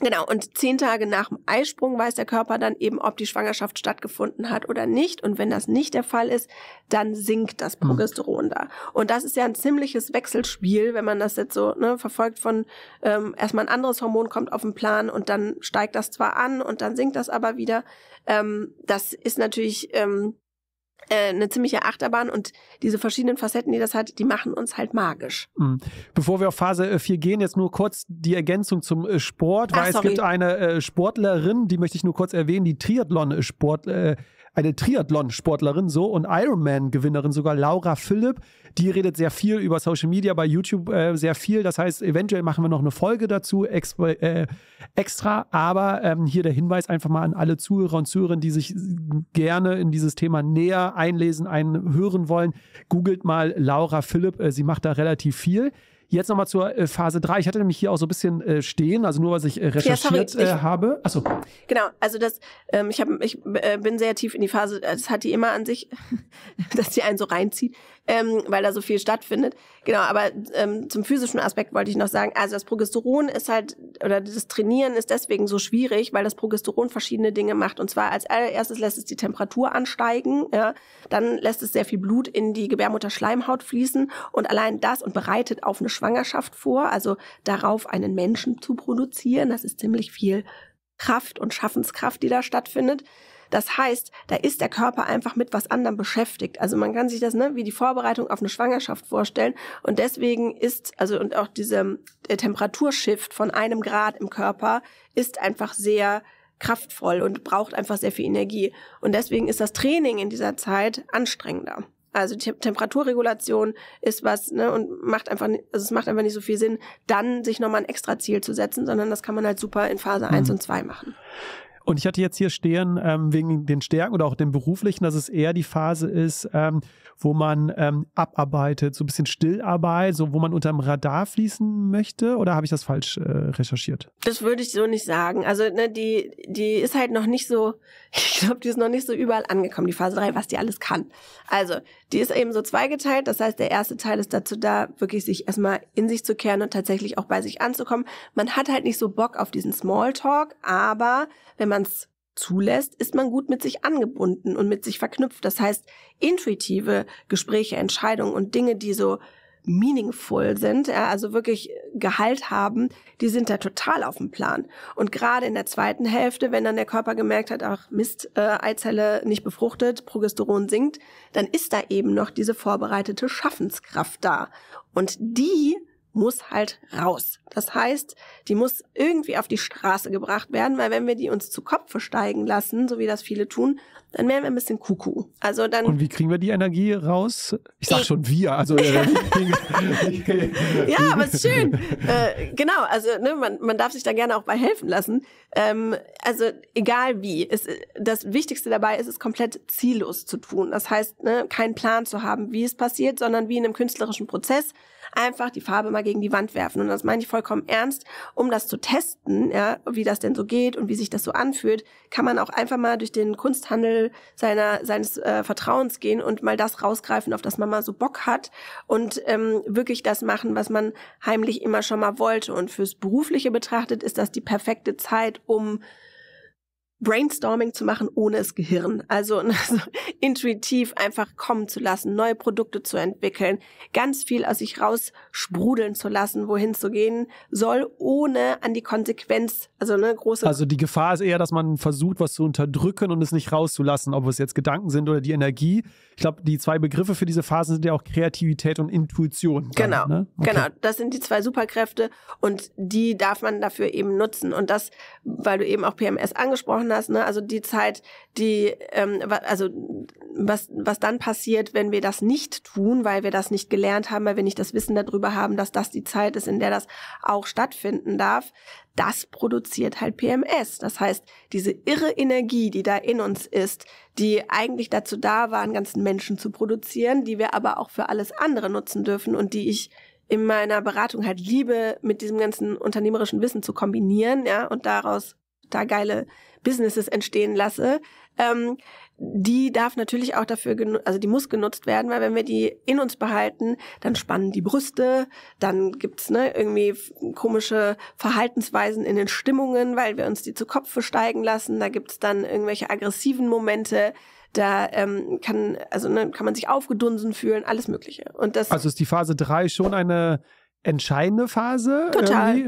Genau, und zehn Tage nach dem Eisprung weiß der Körper dann eben, ob die Schwangerschaft stattgefunden hat oder nicht. Und wenn das nicht der Fall ist, dann sinkt das mhm. Progesteron mhm. da. Und das ist ja ein ziemliches Wechselspiel, wenn man das jetzt so ne, verfolgt von ähm, erstmal ein anderes Hormon kommt auf den Plan und dann steigt das zwar an und dann sinkt das aber wieder. Ähm, das ist natürlich ähm, äh, eine ziemliche Achterbahn und diese verschiedenen Facetten, die das hat, die machen uns halt magisch. Mhm. Bevor wir auf Phase 4 äh, gehen, jetzt nur kurz die Ergänzung zum äh, Sport, weil Ach, es gibt eine Sportlerin, die möchte ich nur kurz erwähnen, die Triathlon-Sportlerin eine Triathlon-Sportlerin so und Ironman-Gewinnerin sogar, Laura Philipp. Die redet sehr viel über Social Media, bei YouTube äh, sehr viel. Das heißt, eventuell machen wir noch eine Folge dazu extra. Äh, extra aber ähm, hier der Hinweis einfach mal an alle Zuhörer und Zuhörerinnen, die sich gerne in dieses Thema näher einlesen, einhören wollen. Googelt mal Laura Philipp. Äh, sie macht da relativ viel. Jetzt nochmal zur äh, Phase 3. Ich hatte nämlich hier auch so ein bisschen äh, stehen, also nur, was ich recherchiert äh, ja, sorry, ich, habe. Achso. Genau, also das, ähm, ich, hab, ich bin sehr tief in die Phase, das also hat die immer an sich, dass die einen so reinzieht ähm, weil da so viel stattfindet. Genau, aber ähm, zum physischen Aspekt wollte ich noch sagen, also das Progesteron ist halt, oder das Trainieren ist deswegen so schwierig, weil das Progesteron verschiedene Dinge macht. Und zwar als allererstes lässt es die Temperatur ansteigen, ja, dann lässt es sehr viel Blut in die Gebärmutterschleimhaut fließen und allein das und bereitet auf eine Schwangerschaft vor, also darauf einen Menschen zu produzieren, das ist ziemlich viel Kraft und Schaffenskraft, die da stattfindet. Das heißt, da ist der Körper einfach mit was anderem beschäftigt. Also man kann sich das ne, wie die Vorbereitung auf eine Schwangerschaft vorstellen. Und deswegen ist, also und auch diese der äh, Temperaturshift von einem Grad im Körper ist einfach sehr kraftvoll und braucht einfach sehr viel Energie. Und deswegen ist das Training in dieser Zeit anstrengender. Also die Temperaturregulation ist was, ne, und macht einfach, also es macht einfach nicht so viel Sinn, dann sich nochmal ein extra Ziel zu setzen, sondern das kann man halt super in Phase mhm. 1 und 2 machen. Und ich hatte jetzt hier stehen, ähm, wegen den Stärken oder auch dem beruflichen, dass es eher die Phase ist, ähm, wo man ähm, abarbeitet, so ein bisschen Stillarbeit, so wo man unterm Radar fließen möchte. Oder habe ich das falsch äh, recherchiert? Das würde ich so nicht sagen. Also ne, die, die ist halt noch nicht so, ich glaube, die ist noch nicht so überall angekommen, die Phase 3, was die alles kann. Also die ist eben so zweigeteilt. Das heißt, der erste Teil ist dazu da, wirklich sich erstmal in sich zu kehren und tatsächlich auch bei sich anzukommen. Man hat halt nicht so Bock auf diesen Smalltalk, aber wenn man es zulässt, ist man gut mit sich angebunden und mit sich verknüpft. Das heißt, intuitive Gespräche, Entscheidungen und Dinge, die so meaningful sind, ja, also wirklich äh, Gehalt haben, die sind da total auf dem Plan. Und gerade in der zweiten Hälfte, wenn dann der Körper gemerkt hat, ach Mist, äh, Eizelle nicht befruchtet, Progesteron sinkt, dann ist da eben noch diese vorbereitete Schaffenskraft da. Und die muss halt raus. Das heißt, die muss irgendwie auf die Straße gebracht werden, weil wenn wir die uns zu Kopf steigen lassen, so wie das viele tun, dann wären wir ein bisschen Kuckuck. Also dann. Und wie kriegen wir die Energie raus? Ich sag schon wir, also. Äh, ja, aber ist schön. Äh, genau, also ne, man, man darf sich da gerne auch bei helfen lassen. Ähm, also egal wie. Es, das Wichtigste dabei ist, es komplett ziellos zu tun. Das heißt, ne, keinen Plan zu haben, wie es passiert, sondern wie in einem künstlerischen Prozess einfach die Farbe mal gegen die Wand werfen. Und das meine ich vollkommen ernst. Um das zu testen, ja, wie das denn so geht und wie sich das so anfühlt, kann man auch einfach mal durch den Kunsthandel seiner, seines äh, Vertrauens gehen und mal das rausgreifen, auf das man mal so Bock hat und ähm, wirklich das machen, was man heimlich immer schon mal wollte. Und fürs Berufliche betrachtet ist das die perfekte Zeit, um Brainstorming zu machen, ohne das Gehirn. Also, also intuitiv einfach kommen zu lassen, neue Produkte zu entwickeln, ganz viel aus sich raus sprudeln zu lassen, wohin zu gehen soll, ohne an die Konsequenz, also eine große. Also die Gefahr ist eher, dass man versucht, was zu unterdrücken und es nicht rauszulassen, ob es jetzt Gedanken sind oder die Energie. Ich glaube, die zwei Begriffe für diese Phasen sind ja auch Kreativität und Intuition. Dann, genau, ne? okay. genau. Das sind die zwei Superkräfte und die darf man dafür eben nutzen. Und das, weil du eben auch PMS angesprochen anders, ne? Also die Zeit, die, ähm, also was, was dann passiert, wenn wir das nicht tun, weil wir das nicht gelernt haben, weil wir nicht das Wissen darüber haben, dass das die Zeit ist, in der das auch stattfinden darf, das produziert halt PMS. Das heißt, diese irre Energie, die da in uns ist, die eigentlich dazu da war, einen ganzen Menschen zu produzieren, die wir aber auch für alles andere nutzen dürfen und die ich in meiner Beratung halt liebe, mit diesem ganzen unternehmerischen Wissen zu kombinieren, ja, und daraus da geile Businesses entstehen lasse, ähm, die darf natürlich auch dafür, also die muss genutzt werden, weil wenn wir die in uns behalten, dann spannen die Brüste, dann gibt's ne, irgendwie komische Verhaltensweisen in den Stimmungen, weil wir uns die zu Kopfe steigen lassen, da gibt's dann irgendwelche aggressiven Momente, da ähm, kann, also, ne, kann man sich aufgedunsen fühlen, alles Mögliche. Und das also ist die Phase drei schon eine entscheidende Phase,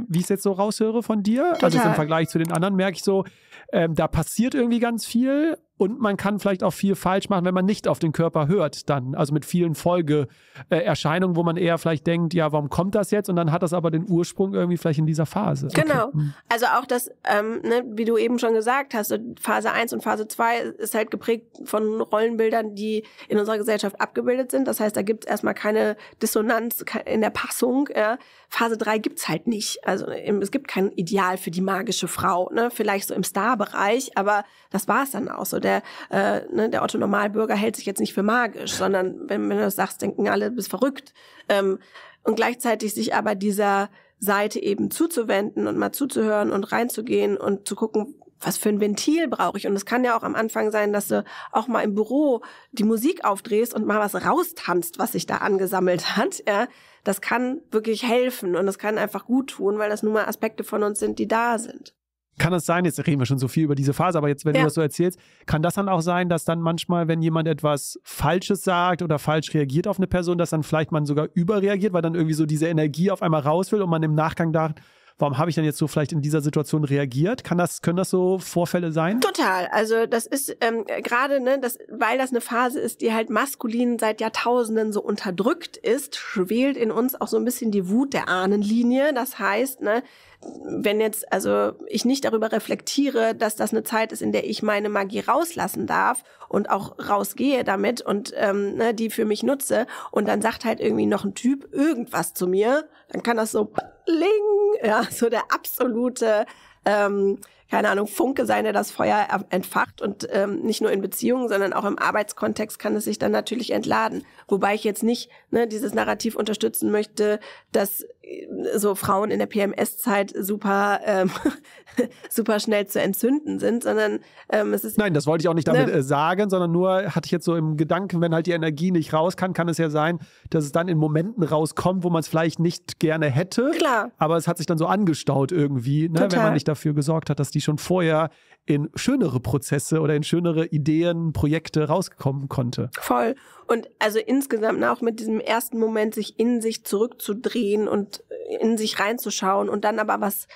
wie ich es jetzt so raushöre von dir. Also, Total. Also im Vergleich zu den anderen merke ich so, ähm, da passiert irgendwie ganz viel und man kann vielleicht auch viel falsch machen, wenn man nicht auf den Körper hört, dann. Also mit vielen Folgeerscheinungen, wo man eher vielleicht denkt, ja, warum kommt das jetzt? Und dann hat das aber den Ursprung irgendwie vielleicht in dieser Phase. Genau. Okay. Mhm. Also auch das, ähm, ne, wie du eben schon gesagt hast, Phase 1 und Phase 2 ist halt geprägt von Rollenbildern, die in unserer Gesellschaft abgebildet sind. Das heißt, da gibt es erstmal keine Dissonanz in der Passung. Ja. Phase 3 gibt es halt nicht. Also es gibt kein Ideal für die magische Frau. Ne? Vielleicht so im Star-Bereich, aber das war es dann auch so der, äh, ne, der Otto Normalbürger hält sich jetzt nicht für magisch, sondern wenn, wenn du das sagst, denken alle, du bist verrückt. Ähm, und gleichzeitig sich aber dieser Seite eben zuzuwenden und mal zuzuhören und reinzugehen und zu gucken, was für ein Ventil brauche ich? Und es kann ja auch am Anfang sein, dass du auch mal im Büro die Musik aufdrehst und mal was raustanzt, was sich da angesammelt hat. Ja, das kann wirklich helfen und das kann einfach gut tun, weil das nun mal Aspekte von uns sind, die da sind kann es sein, jetzt reden wir schon so viel über diese Phase, aber jetzt, wenn ja. du das so erzählst, kann das dann auch sein, dass dann manchmal, wenn jemand etwas Falsches sagt oder falsch reagiert auf eine Person, dass dann vielleicht man sogar überreagiert, weil dann irgendwie so diese Energie auf einmal raus will und man im Nachgang dacht, warum habe ich denn jetzt so vielleicht in dieser Situation reagiert? Kann das, können das so Vorfälle sein? Total. Also das ist ähm, gerade, ne, das, weil das eine Phase ist, die halt maskulin seit Jahrtausenden so unterdrückt ist, schwelt in uns auch so ein bisschen die Wut der Ahnenlinie. Das heißt, ne, wenn jetzt also ich nicht darüber reflektiere, dass das eine Zeit ist, in der ich meine Magie rauslassen darf und auch rausgehe damit und ähm, ne, die für mich nutze und dann sagt halt irgendwie noch ein Typ irgendwas zu mir, dann kann das so bling, ja, so der absolute ähm, keine Ahnung, Funke sein, der das Feuer entfacht und ähm, nicht nur in Beziehungen, sondern auch im Arbeitskontext kann es sich dann natürlich entladen. Wobei ich jetzt nicht ne, dieses Narrativ unterstützen möchte, dass so Frauen in der PMS-Zeit super, ähm, super schnell zu entzünden sind, sondern ähm, es ist. Nein, das wollte ich auch nicht damit ne? Äh, sagen, sondern nur hatte ich jetzt so im Gedanken, wenn halt die Energie nicht raus kann, kann es ja sein, dass es dann in Momenten rauskommt, wo man es vielleicht nicht gerne hätte. Klar. Aber es hat sich dann so angestaut irgendwie, ne? wenn man nicht dafür gesorgt hat, dass die schon vorher in schönere Prozesse oder in schönere Ideen, Projekte rauskommen konnte. Voll. Und also insgesamt auch mit diesem ersten Moment, sich in sich zurückzudrehen und äh, in sich reinzuschauen und dann aber was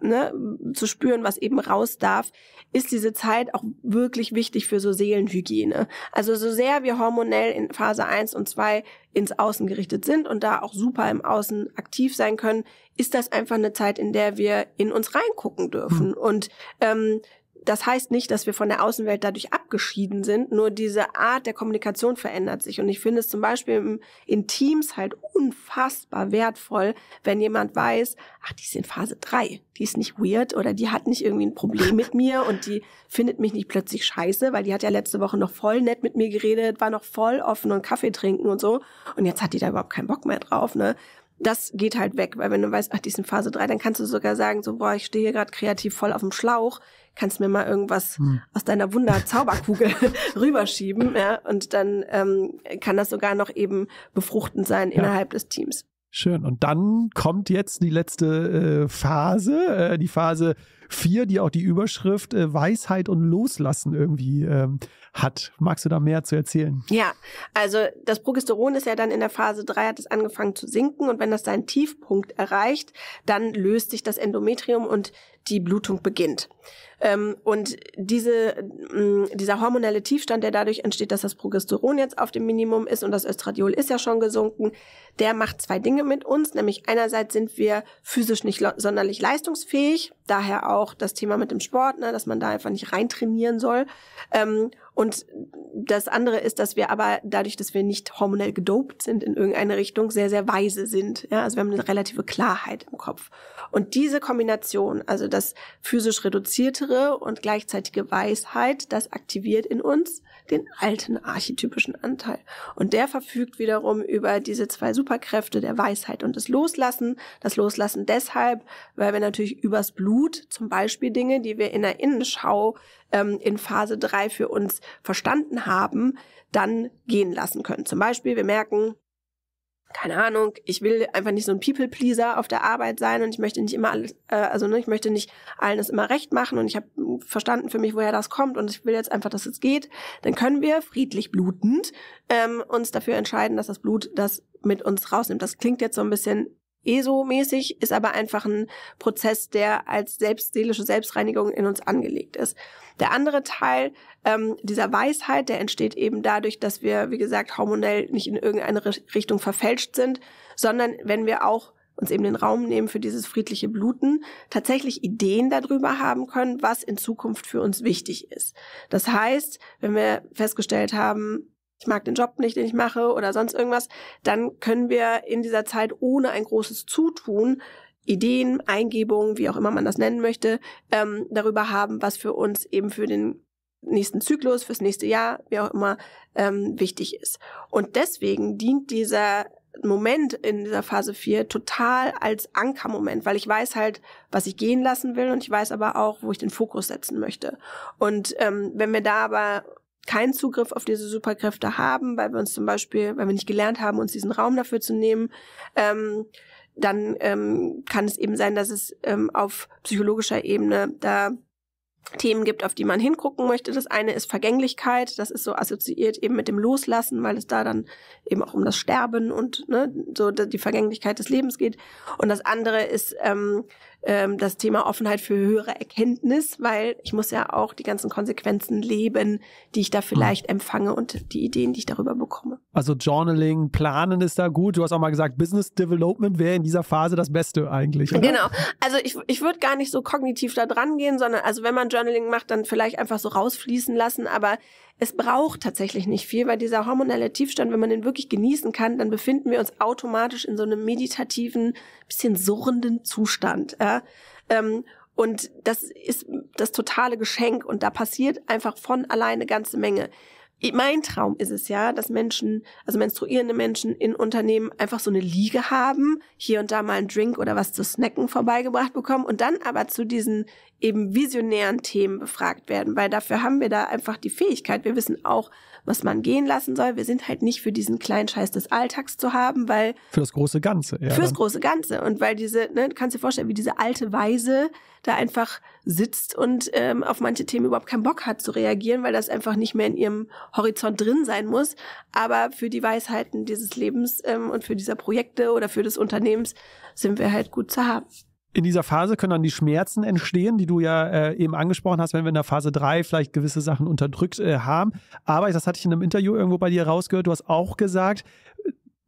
ne, zu spüren, was eben raus darf, ist diese Zeit auch wirklich wichtig für so Seelenhygiene. Also so sehr wir hormonell in Phase 1 und 2 ins Außen gerichtet sind und da auch super im Außen aktiv sein können, ist das einfach eine Zeit, in der wir in uns reingucken dürfen. Mhm. Und ähm, das heißt nicht, dass wir von der Außenwelt dadurch abgeschieden sind, nur diese Art der Kommunikation verändert sich. Und ich finde es zum Beispiel in Teams halt unfassbar wertvoll, wenn jemand weiß, ach, die ist in Phase 3, die ist nicht weird oder die hat nicht irgendwie ein Problem mit mir und die findet mich nicht plötzlich scheiße, weil die hat ja letzte Woche noch voll nett mit mir geredet, war noch voll offen und Kaffee trinken und so. Und jetzt hat die da überhaupt keinen Bock mehr drauf. Ne? das geht halt weg, weil wenn du weißt, ach, die ist in Phase 3, dann kannst du sogar sagen, so, boah, ich stehe hier gerade kreativ voll auf dem Schlauch, kannst mir mal irgendwas hm. aus deiner Wunderzauberkugel rüberschieben, ja, und dann ähm, kann das sogar noch eben befruchtend sein ja. innerhalb des Teams. Schön. Und dann kommt jetzt die letzte äh, Phase, äh, die Phase 4, die auch die Überschrift äh, Weisheit und Loslassen irgendwie ähm, hat. Magst du da mehr zu erzählen? Ja, also das Progesteron ist ja dann in der Phase 3 hat es angefangen zu sinken und wenn das seinen Tiefpunkt erreicht, dann löst sich das Endometrium und die Blutung beginnt. Ähm, und diese, mm, dieser hormonelle Tiefstand, der dadurch entsteht, dass das Progesteron jetzt auf dem Minimum ist und das Östradiol ist ja schon gesunken, der macht zwei Dinge mit uns. Nämlich einerseits sind wir physisch nicht sonderlich leistungsfähig, daher auch das Thema mit dem Sport, ne, dass man da einfach nicht reintrainieren soll. Ähm, und das andere ist, dass wir aber dadurch, dass wir nicht hormonell gedopt sind in irgendeine Richtung, sehr, sehr weise sind. Ja, also wir haben eine relative Klarheit im Kopf. Und diese Kombination, also das physisch reduziertere und gleichzeitige Weisheit, das aktiviert in uns den alten archetypischen Anteil. Und der verfügt wiederum über diese zwei Superkräfte der Weisheit und das Loslassen. Das Loslassen deshalb, weil wir natürlich übers Blut zum Beispiel Dinge, die wir in der Innenschau ähm, in Phase drei für uns verstanden haben, dann gehen lassen können. Zum Beispiel, wir merken, keine Ahnung, ich will einfach nicht so ein People-Pleaser auf der Arbeit sein und ich möchte nicht immer alles, äh, also ne, ich möchte nicht allen das immer recht machen und ich habe verstanden für mich, woher das kommt und ich will jetzt einfach, dass es geht, dann können wir friedlich blutend ähm, uns dafür entscheiden, dass das Blut das mit uns rausnimmt. Das klingt jetzt so ein bisschen ESO-mäßig, ist aber einfach ein Prozess, der als selbstseelische Selbstreinigung in uns angelegt ist. Der andere Teil ähm, dieser Weisheit, der entsteht eben dadurch, dass wir, wie gesagt, hormonell nicht in irgendeine Richtung verfälscht sind, sondern wenn wir auch uns eben den Raum nehmen für dieses friedliche Bluten, tatsächlich Ideen darüber haben können, was in Zukunft für uns wichtig ist. Das heißt, wenn wir festgestellt haben, ich mag den Job nicht, den ich mache oder sonst irgendwas, dann können wir in dieser Zeit ohne ein großes Zutun Ideen, Eingebungen, wie auch immer man das nennen möchte, ähm, darüber haben, was für uns eben für den nächsten Zyklus, fürs nächste Jahr, wie auch immer, ähm, wichtig ist. Und deswegen dient dieser Moment in dieser Phase 4 total als Ankermoment, weil ich weiß halt, was ich gehen lassen will und ich weiß aber auch, wo ich den Fokus setzen möchte. Und ähm, wenn wir da aber keinen Zugriff auf diese Superkräfte haben, weil wir uns zum Beispiel, weil wir nicht gelernt haben, uns diesen Raum dafür zu nehmen, ähm, dann ähm, kann es eben sein, dass es ähm, auf psychologischer Ebene da Themen gibt, auf die man hingucken möchte. Das eine ist Vergänglichkeit, das ist so assoziiert eben mit dem Loslassen, weil es da dann eben auch um das Sterben und ne, so die Vergänglichkeit des Lebens geht. Und das andere ist ähm, ähm, das Thema Offenheit für höhere Erkenntnis, weil ich muss ja auch die ganzen Konsequenzen leben, die ich da vielleicht mhm. empfange und die Ideen, die ich darüber bekomme. Also Journaling, Planen ist da gut. Du hast auch mal gesagt, Business Development wäre in dieser Phase das Beste eigentlich. Oder? Genau. Also ich, ich würde gar nicht so kognitiv da dran gehen, sondern also wenn man Journaling macht, dann vielleicht einfach so rausfließen lassen, aber es braucht tatsächlich nicht viel, weil dieser hormonelle Tiefstand, wenn man den wirklich genießen kann, dann befinden wir uns automatisch in so einem meditativen, bisschen surrenden Zustand. Ja? Ähm, und das ist das totale Geschenk und da passiert einfach von alleine ganze Menge. Mein Traum ist es ja, dass Menschen, also menstruierende Menschen in Unternehmen einfach so eine Liege haben, hier und da mal einen Drink oder was zu snacken vorbeigebracht bekommen und dann aber zu diesen eben visionären Themen befragt werden, weil dafür haben wir da einfach die Fähigkeit. Wir wissen auch, was man gehen lassen soll. Wir sind halt nicht für diesen kleinen Scheiß des Alltags zu haben, weil. Für das große Ganze, ja. Fürs große Ganze. Und weil diese, ne, du kannst dir vorstellen, wie diese alte Weise da einfach sitzt und ähm, auf manche Themen überhaupt keinen Bock hat zu reagieren, weil das einfach nicht mehr in ihrem Horizont drin sein muss. Aber für die Weisheiten dieses Lebens ähm, und für dieser Projekte oder für des Unternehmens sind wir halt gut zu haben. In dieser Phase können dann die Schmerzen entstehen, die du ja äh, eben angesprochen hast, wenn wir in der Phase 3 vielleicht gewisse Sachen unterdrückt äh, haben. Aber das hatte ich in einem Interview irgendwo bei dir rausgehört, du hast auch gesagt,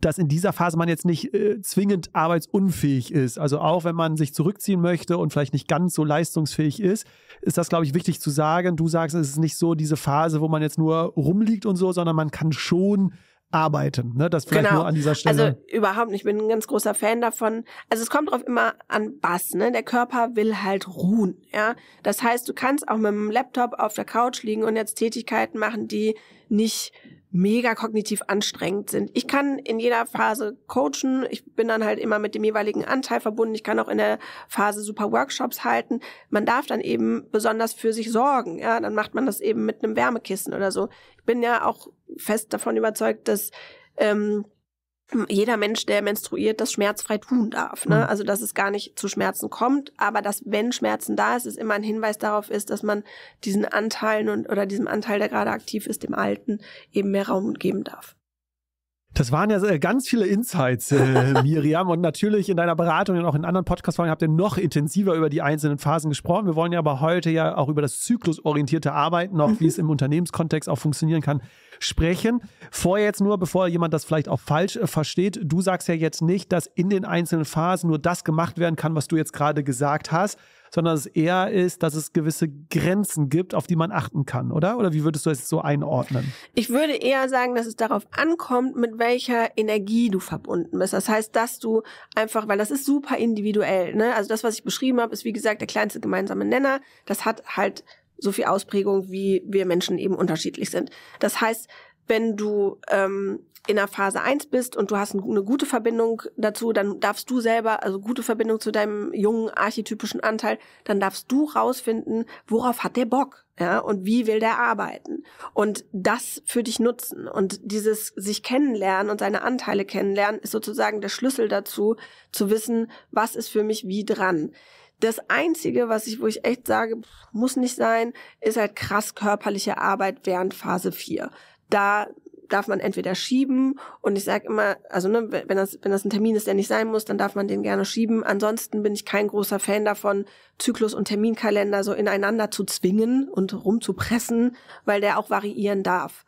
dass in dieser Phase man jetzt nicht äh, zwingend arbeitsunfähig ist. Also auch wenn man sich zurückziehen möchte und vielleicht nicht ganz so leistungsfähig ist, ist das, glaube ich, wichtig zu sagen. Du sagst, es ist nicht so diese Phase, wo man jetzt nur rumliegt und so, sondern man kann schon arbeiten. Ne? Das vielleicht genau. nur an dieser Stelle. Also überhaupt nicht. Ich bin ein ganz großer Fan davon. Also es kommt drauf immer an was. Ne? Der Körper will halt ruhen. Ja? Das heißt, du kannst auch mit dem Laptop auf der Couch liegen und jetzt Tätigkeiten machen, die nicht mega kognitiv anstrengend sind. Ich kann in jeder Phase coachen. Ich bin dann halt immer mit dem jeweiligen Anteil verbunden. Ich kann auch in der Phase super Workshops halten. Man darf dann eben besonders für sich sorgen. Ja, dann macht man das eben mit einem Wärmekissen oder so. Ich bin ja auch fest davon überzeugt, dass ähm, jeder Mensch, der menstruiert, das schmerzfrei tun darf. Ne? Mhm. Also dass es gar nicht zu Schmerzen kommt, aber dass wenn Schmerzen da ist, es immer ein Hinweis darauf ist, dass man diesen Anteilen und oder diesem Anteil, der gerade aktiv ist, dem Alten eben mehr Raum geben darf. Das waren ja äh, ganz viele Insights, äh, Miriam. und natürlich in deiner Beratung und auch in anderen Podcast-Folgen habt ihr noch intensiver über die einzelnen Phasen gesprochen. Wir wollen ja aber heute ja auch über das zyklusorientierte Arbeiten, auch wie es im mhm. Unternehmenskontext auch funktionieren kann, sprechen. Vorher jetzt nur, bevor jemand das vielleicht auch falsch äh, versteht, du sagst ja jetzt nicht, dass in den einzelnen Phasen nur das gemacht werden kann, was du jetzt gerade gesagt hast, sondern es eher ist, dass es gewisse Grenzen gibt, auf die man achten kann, oder? Oder wie würdest du es so einordnen? Ich würde eher sagen, dass es darauf ankommt, mit welcher Energie du verbunden bist. Das heißt, dass du einfach, weil das ist super individuell, ne? Also das, was ich beschrieben habe, ist wie gesagt der kleinste gemeinsame Nenner. Das hat halt so viel Ausprägung, wie wir Menschen eben unterschiedlich sind. Das heißt, wenn du ähm, in der Phase 1 bist und du hast eine gute Verbindung dazu, dann darfst du selber, also gute Verbindung zu deinem jungen archetypischen Anteil, dann darfst du rausfinden, worauf hat der Bock, ja, und wie will der arbeiten und das für dich nutzen und dieses sich kennenlernen und seine Anteile kennenlernen ist sozusagen der Schlüssel dazu, zu wissen, was ist für mich wie dran. Das einzige, was ich, wo ich echt sage, muss nicht sein, ist halt krass körperliche Arbeit während Phase 4 da darf man entweder schieben und ich sage immer, also ne, wenn das wenn das ein Termin ist, der nicht sein muss, dann darf man den gerne schieben. Ansonsten bin ich kein großer Fan davon, Zyklus und Terminkalender so ineinander zu zwingen und rumzupressen, weil der auch variieren darf.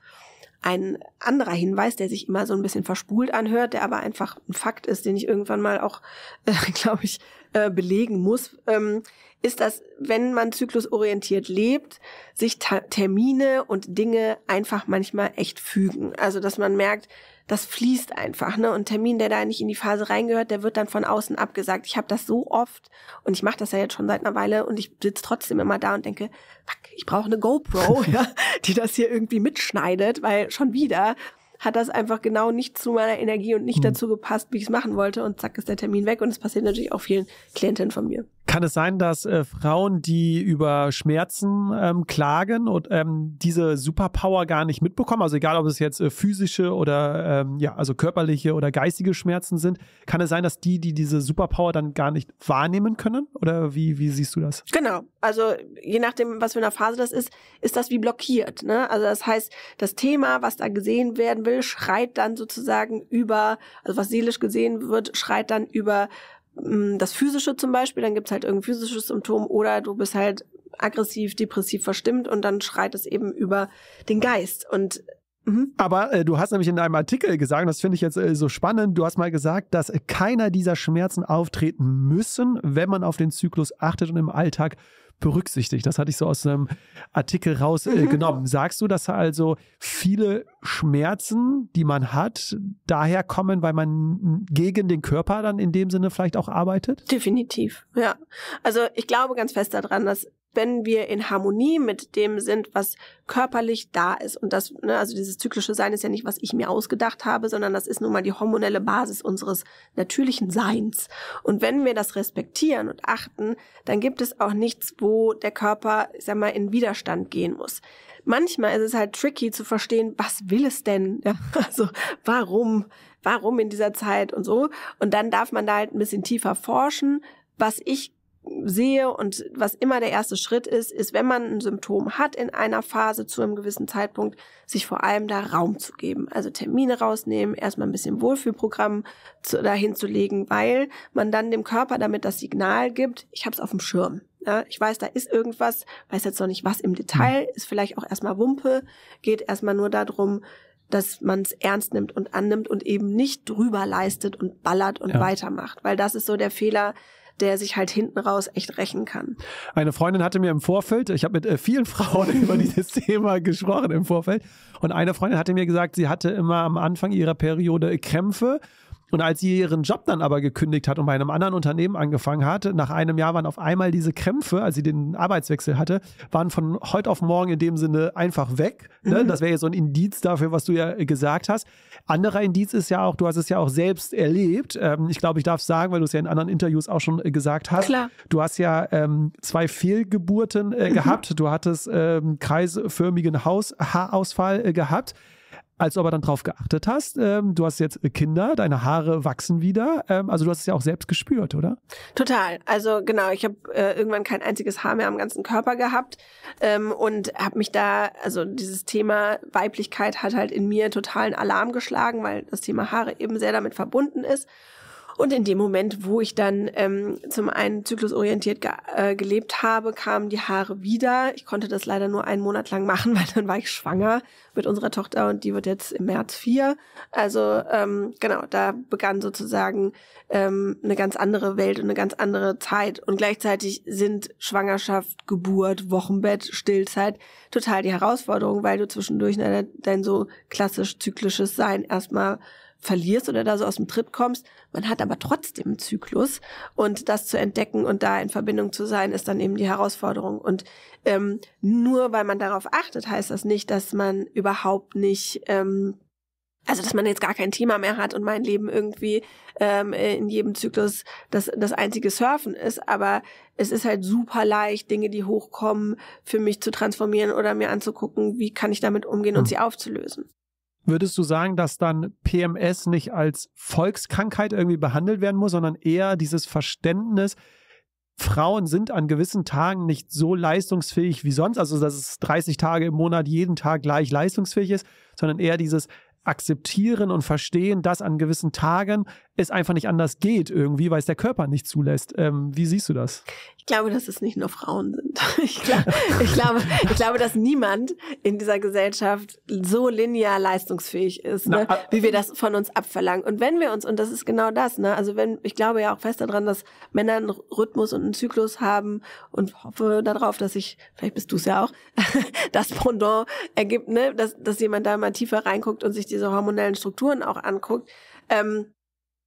Ein anderer Hinweis, der sich immer so ein bisschen verspult anhört, der aber einfach ein Fakt ist, den ich irgendwann mal auch, äh, glaube ich, äh, belegen muss, ähm, ist, dass wenn man zyklusorientiert lebt, sich Termine und Dinge einfach manchmal echt fügen. Also dass man merkt, das fließt einfach, ne? Und Termin, der da nicht in die Phase reingehört, der wird dann von außen abgesagt. Ich habe das so oft und ich mache das ja jetzt schon seit einer Weile und ich sitze trotzdem immer da und denke, fuck, ich brauche eine GoPro, ja, die das hier irgendwie mitschneidet, weil schon wieder hat das einfach genau nicht zu meiner Energie und nicht mhm. dazu gepasst, wie ich es machen wollte. Und zack ist der Termin weg. Und es passiert natürlich auch vielen Klientinnen von mir. Kann es sein, dass äh, Frauen, die über Schmerzen ähm, klagen und ähm, diese Superpower gar nicht mitbekommen, also egal ob es jetzt äh, physische oder ähm, ja, also körperliche oder geistige Schmerzen sind, kann es sein, dass die, die diese Superpower dann gar nicht wahrnehmen können? Oder wie, wie siehst du das? Genau. Also je nachdem, was für eine Phase das ist, ist das wie blockiert. Ne? Also das heißt, das Thema, was da gesehen werden will, schreit dann sozusagen über, also was seelisch gesehen wird, schreit dann über Mm, das physische zum Beispiel, dann gibt's halt irgendein physisches Symptom oder du bist halt aggressiv, depressiv verstimmt und dann schreit es eben über den Geist. Und Mhm. Aber äh, du hast nämlich in einem Artikel gesagt, das finde ich jetzt äh, so spannend, du hast mal gesagt, dass keiner dieser Schmerzen auftreten müssen, wenn man auf den Zyklus achtet und im Alltag berücksichtigt. Das hatte ich so aus einem Artikel rausgenommen. Äh, mhm. Sagst du, dass also viele Schmerzen, die man hat, daher kommen, weil man gegen den Körper dann in dem Sinne vielleicht auch arbeitet? Definitiv, ja. Also ich glaube ganz fest daran, dass wenn wir in Harmonie mit dem sind, was körperlich da ist. Und das, ne, also dieses zyklische Sein ist ja nicht, was ich mir ausgedacht habe, sondern das ist nun mal die hormonelle Basis unseres natürlichen Seins. Und wenn wir das respektieren und achten, dann gibt es auch nichts, wo der Körper, ich sag mal, in Widerstand gehen muss. Manchmal ist es halt tricky zu verstehen, was will es denn? Ja, also warum, warum in dieser Zeit und so. Und dann darf man da halt ein bisschen tiefer forschen, was ich sehe und was immer der erste Schritt ist, ist, wenn man ein Symptom hat in einer Phase zu einem gewissen Zeitpunkt, sich vor allem da Raum zu geben. Also Termine rausnehmen, erstmal ein bisschen Wohlfühlprogramm zu, dahin zu legen, weil man dann dem Körper damit das Signal gibt, ich habe es auf dem Schirm. Ja, ne? ich weiß, da ist irgendwas, weiß jetzt noch nicht was im Detail, mhm. ist vielleicht auch erstmal Wumpe, geht erstmal nur darum, dass man es ernst nimmt und annimmt und eben nicht drüber leistet und ballert und ja. weitermacht. Weil das ist so der Fehler, der sich halt hinten raus echt rächen kann. Eine Freundin hatte mir im Vorfeld, ich habe mit äh, vielen Frauen über dieses Thema gesprochen im Vorfeld, und eine Freundin hatte mir gesagt, sie hatte immer am Anfang ihrer Periode Krämpfe und als sie ihren Job dann aber gekündigt hat und bei einem anderen Unternehmen angefangen hat, nach einem Jahr waren auf einmal diese Krämpfe, als sie den Arbeitswechsel hatte, waren von heute auf morgen in dem Sinne einfach weg. Ne? Mhm. Das wäre jetzt so ein Indiz dafür, was du ja äh, gesagt hast. Anderer Indiz ist ja auch, du hast es ja auch selbst erlebt. Ähm, ich glaube, ich darf sagen, weil du es ja in anderen Interviews auch schon äh, gesagt hast. Klar. Du hast ja ähm, zwei Fehlgeburten äh, mhm. gehabt. Du hattest ähm, kreisförmigen Haus Haarausfall äh, gehabt als ob er dann drauf geachtet hast. Ähm, du hast jetzt äh, Kinder, deine Haare wachsen wieder. Ähm, also du hast es ja auch selbst gespürt, oder? Total. Also genau, ich habe äh, irgendwann kein einziges Haar mehr am ganzen Körper gehabt ähm, und habe mich da, also dieses Thema Weiblichkeit hat halt in mir totalen Alarm geschlagen, weil das Thema Haare eben sehr damit verbunden ist. Und in dem Moment, wo ich dann ähm, zum einen zyklusorientiert ge äh, gelebt habe, kamen die Haare wieder. Ich konnte das leider nur einen Monat lang machen, weil dann war ich schwanger mit unserer Tochter und die wird jetzt im März vier. Also ähm, genau, da begann sozusagen ähm, eine ganz andere Welt und eine ganz andere Zeit. Und gleichzeitig sind Schwangerschaft, Geburt, Wochenbett, Stillzeit total die Herausforderung, weil du zwischendurch ne, dein so klassisch zyklisches Sein erstmal verlierst oder da so aus dem Tritt kommst. Man hat aber trotzdem einen Zyklus und das zu entdecken und da in Verbindung zu sein, ist dann eben die Herausforderung. Und ähm, nur weil man darauf achtet, heißt das nicht, dass man überhaupt nicht ähm, also, dass man jetzt gar kein Thema mehr hat und mein Leben irgendwie ähm, in jedem Zyklus das, das einzige Surfen ist. Aber es ist halt super leicht, Dinge, die hochkommen, für mich zu transformieren oder mir anzugucken, wie kann ich damit umgehen und hm. sie aufzulösen. Würdest du sagen, dass dann PMS nicht als Volkskrankheit irgendwie behandelt werden muss, sondern eher dieses Verständnis, Frauen sind an gewissen Tagen nicht so leistungsfähig wie sonst, also dass es 30 Tage im Monat jeden Tag gleich leistungsfähig ist, sondern eher dieses Akzeptieren und Verstehen, dass an gewissen Tagen es einfach nicht anders geht irgendwie, weil es der Körper nicht zulässt. Ähm, wie siehst du das? Ich glaube, dass es nicht nur Frauen sind. Ich, glaub, ich, glaube, ich glaube, dass niemand in dieser Gesellschaft so linear leistungsfähig ist, ne? Na, ah, wie wir das von uns abverlangen. Und wenn wir uns, und das ist genau das, ne? also wenn, ich glaube ja auch fest daran, dass Männer einen Rhythmus und einen Zyklus haben und hoffe darauf, dass ich, vielleicht bist du es ja auch, das Pendant ergibt, ne? dass, dass jemand da mal tiefer reinguckt und sich diese hormonellen Strukturen auch anguckt. Ähm,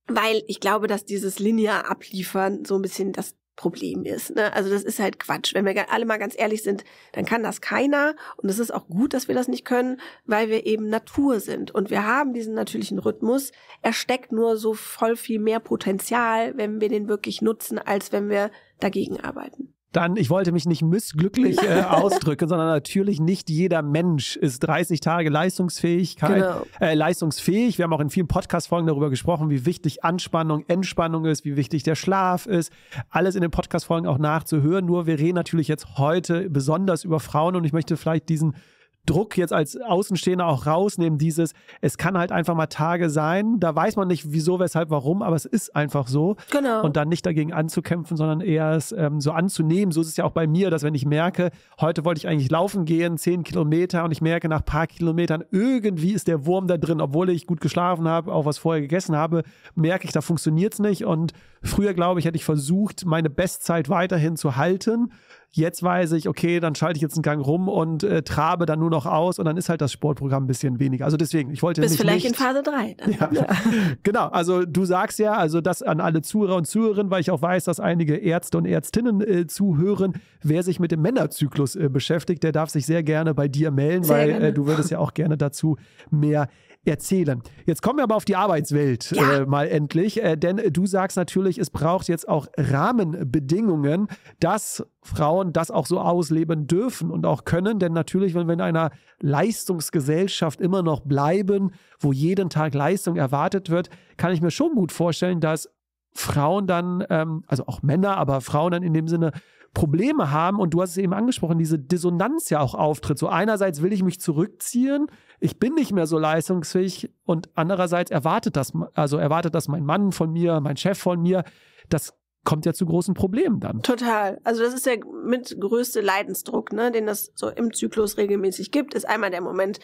weil ich glaube, dass dieses linear abliefern so ein bisschen das Problem ist. Ne? Also das ist halt Quatsch. Wenn wir alle mal ganz ehrlich sind, dann kann das keiner. Und es ist auch gut, dass wir das nicht können, weil wir eben Natur sind. Und wir haben diesen natürlichen Rhythmus. Er steckt nur so voll viel mehr Potenzial, wenn wir den wirklich nutzen, als wenn wir dagegen arbeiten. Dann, ich wollte mich nicht missglücklich äh, ausdrücken, sondern natürlich nicht jeder Mensch ist 30 Tage Leistungsfähigkeit, genau. äh, leistungsfähig. Wir haben auch in vielen Podcast-Folgen darüber gesprochen, wie wichtig Anspannung, Entspannung ist, wie wichtig der Schlaf ist. Alles in den Podcast-Folgen auch nachzuhören. Nur wir reden natürlich jetzt heute besonders über Frauen und ich möchte vielleicht diesen Druck jetzt als Außenstehender auch rausnehmen, dieses, es kann halt einfach mal Tage sein, da weiß man nicht wieso, weshalb, warum, aber es ist einfach so. Genau. Und dann nicht dagegen anzukämpfen, sondern eher es ähm, so anzunehmen. So ist es ja auch bei mir, dass wenn ich merke, heute wollte ich eigentlich laufen gehen, zehn Kilometer und ich merke nach paar Kilometern, irgendwie ist der Wurm da drin, obwohl ich gut geschlafen habe, auch was vorher gegessen habe, merke ich, da funktioniert es nicht. Und früher, glaube ich, hätte ich versucht, meine Bestzeit weiterhin zu halten Jetzt weiß ich, okay, dann schalte ich jetzt einen Gang rum und äh, trabe dann nur noch aus und dann ist halt das Sportprogramm ein bisschen weniger. Also deswegen, ich wollte. Bis vielleicht nicht, in Phase 3. Ja. Ja. Ne? genau, also du sagst ja, also das an alle Zuhörer und Zuhörerinnen, weil ich auch weiß, dass einige Ärzte und Ärztinnen äh, zuhören. Wer sich mit dem Männerzyklus äh, beschäftigt, der darf sich sehr gerne bei dir melden, sehr weil äh, du würdest ja auch gerne dazu mehr erzählen. Jetzt kommen wir aber auf die Arbeitswelt ja. äh, mal endlich, äh, denn du sagst natürlich, es braucht jetzt auch Rahmenbedingungen, dass Frauen das auch so ausleben dürfen und auch können, denn natürlich, wenn wir in einer Leistungsgesellschaft immer noch bleiben, wo jeden Tag Leistung erwartet wird, kann ich mir schon gut vorstellen, dass Frauen dann, ähm, also auch Männer, aber Frauen dann in dem Sinne Probleme haben und du hast es eben angesprochen, diese Dissonanz ja auch auftritt. So einerseits will ich mich zurückziehen, ich bin nicht mehr so leistungsfähig und andererseits erwartet das, also erwartet das mein Mann von mir, mein Chef von mir. Das kommt ja zu großen Problemen dann. Total. Also das ist der mit größte Leidensdruck, ne, den das so im Zyklus regelmäßig gibt, ist einmal der Moment,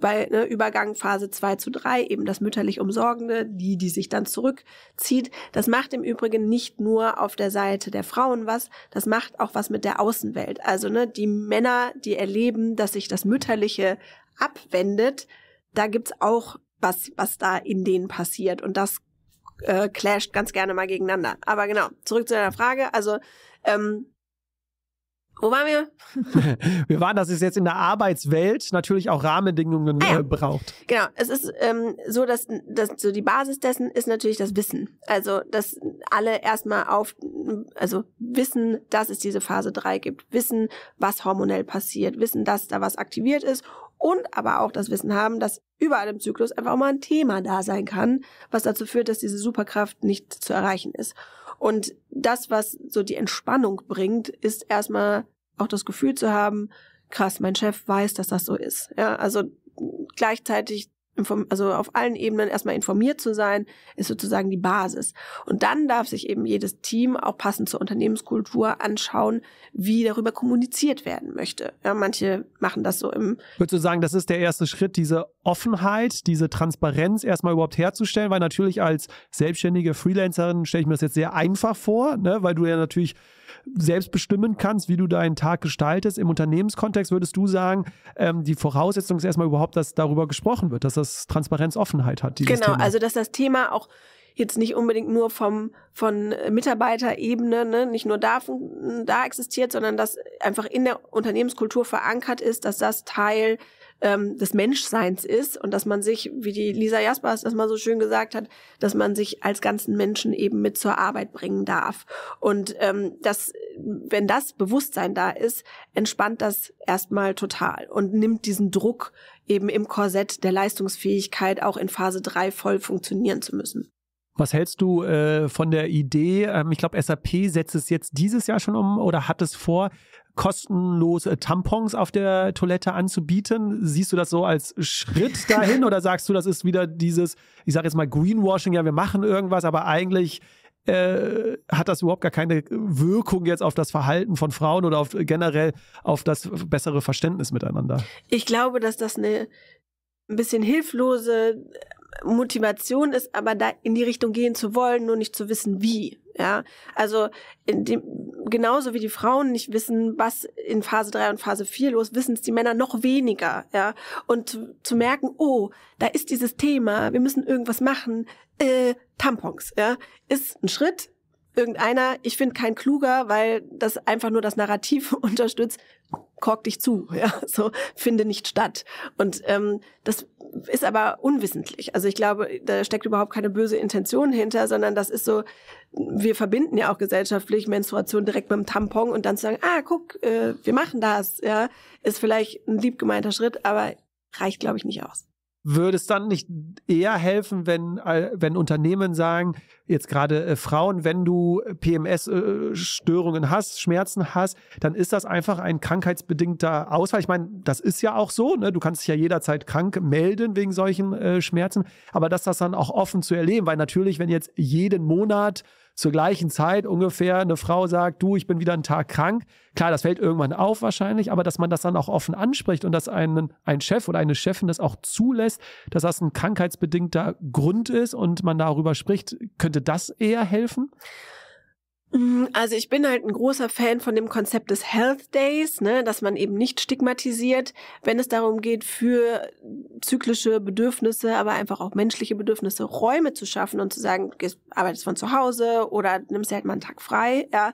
bei ne, Übergang Phase 2 zu 3, eben das mütterlich Umsorgende, die, die sich dann zurückzieht, das macht im Übrigen nicht nur auf der Seite der Frauen was, das macht auch was mit der Außenwelt. Also ne, die Männer, die erleben, dass sich das Mütterliche abwendet, da gibt's auch was, was da in denen passiert. Und das äh, clasht ganz gerne mal gegeneinander. Aber genau, zurück zu deiner Frage. Also ähm, wo waren wir? wir waren, dass es jetzt in der Arbeitswelt natürlich auch Rahmenbedingungen ah ja. äh, braucht. Genau, es ist ähm, so, dass, dass so die Basis dessen ist natürlich das Wissen. Also, dass alle erstmal auf, also wissen, dass es diese Phase 3 gibt, wissen, was hormonell passiert, wissen, dass da was aktiviert ist und aber auch das Wissen haben, dass überall im Zyklus einfach auch mal ein Thema da sein kann, was dazu führt, dass diese Superkraft nicht zu erreichen ist. Und das, was so die Entspannung bringt, ist erstmal auch das Gefühl zu haben, krass, mein Chef weiß, dass das so ist. Ja, also gleichzeitig also auf allen Ebenen erstmal informiert zu sein, ist sozusagen die Basis. Und dann darf sich eben jedes Team auch passend zur Unternehmenskultur anschauen, wie darüber kommuniziert werden möchte. Ja, manche machen das so im. Würdest du sagen, das ist der erste Schritt, diese Offenheit, diese Transparenz erstmal überhaupt herzustellen, weil natürlich als selbstständige Freelancerin stelle ich mir das jetzt sehr einfach vor, ne? weil du ja natürlich selbst bestimmen kannst, wie du deinen Tag gestaltest. Im Unternehmenskontext würdest du sagen, ähm, die Voraussetzung ist erstmal überhaupt, dass darüber gesprochen wird, dass das Transparenz Offenheit hat. Genau, Thema. also dass das Thema auch jetzt nicht unbedingt nur vom von Mitarbeiterebene, ne, nicht nur da, da existiert, sondern dass einfach in der Unternehmenskultur verankert ist, dass das Teil ähm, des Menschseins ist und dass man sich, wie die Lisa Jaspers das mal so schön gesagt hat, dass man sich als ganzen Menschen eben mit zur Arbeit bringen darf. Und ähm, das, wenn das Bewusstsein da ist, entspannt das erstmal total und nimmt diesen Druck eben im Korsett der Leistungsfähigkeit auch in Phase 3 voll funktionieren zu müssen. Was hältst du äh, von der Idee? Ähm, ich glaube, SAP setzt es jetzt dieses Jahr schon um oder hat es vor, kostenlose Tampons auf der Toilette anzubieten. Siehst du das so als Schritt dahin oder sagst du, das ist wieder dieses, ich sage jetzt mal Greenwashing, ja, wir machen irgendwas, aber eigentlich äh, hat das überhaupt gar keine Wirkung jetzt auf das Verhalten von Frauen oder auf, generell auf das bessere Verständnis miteinander? Ich glaube, dass das eine ein bisschen hilflose Motivation ist, aber da in die Richtung gehen zu wollen, nur nicht zu wissen, wie. Ja, also in dem, genauso wie die Frauen nicht wissen, was in Phase 3 und Phase 4 los, wissen es die Männer noch weniger, ja. Und zu, zu merken, oh, da ist dieses Thema, wir müssen irgendwas machen, äh, Tampons, ja, ist ein Schritt, irgendeiner, ich finde kein kluger, weil das einfach nur das Narrativ unterstützt, kork dich zu, ja, so finde nicht statt. Und ähm, das ist aber unwissentlich. Also ich glaube, da steckt überhaupt keine böse Intention hinter, sondern das ist so, wir verbinden ja auch gesellschaftlich Menstruation direkt mit dem Tampon und dann zu sagen, ah, guck, äh, wir machen das, ja, ist vielleicht ein lieb gemeinter Schritt, aber reicht, glaube ich, nicht aus. Würde es dann nicht eher helfen, wenn, äh, wenn Unternehmen sagen, jetzt gerade äh, Frauen, wenn du PMS-Störungen äh, hast, Schmerzen hast, dann ist das einfach ein krankheitsbedingter Ausfall. Ich meine, das ist ja auch so, ne? du kannst dich ja jederzeit krank melden wegen solchen äh, Schmerzen, aber dass das dann auch offen zu erleben, weil natürlich, wenn jetzt jeden Monat zur gleichen Zeit ungefähr eine Frau sagt, du, ich bin wieder einen Tag krank. Klar, das fällt irgendwann auf wahrscheinlich, aber dass man das dann auch offen anspricht und dass einen, ein Chef oder eine Chefin das auch zulässt, dass das ein krankheitsbedingter Grund ist und man darüber spricht, könnte das eher helfen? Mm, also ich bin halt ein großer Fan von dem Konzept des Health Days, ne, dass man eben nicht stigmatisiert, wenn es darum geht, für zyklische Bedürfnisse, aber einfach auch menschliche Bedürfnisse Räume zu schaffen und zu sagen, arbeitest von zu Hause oder nimmst dir halt mal einen Tag frei, ja,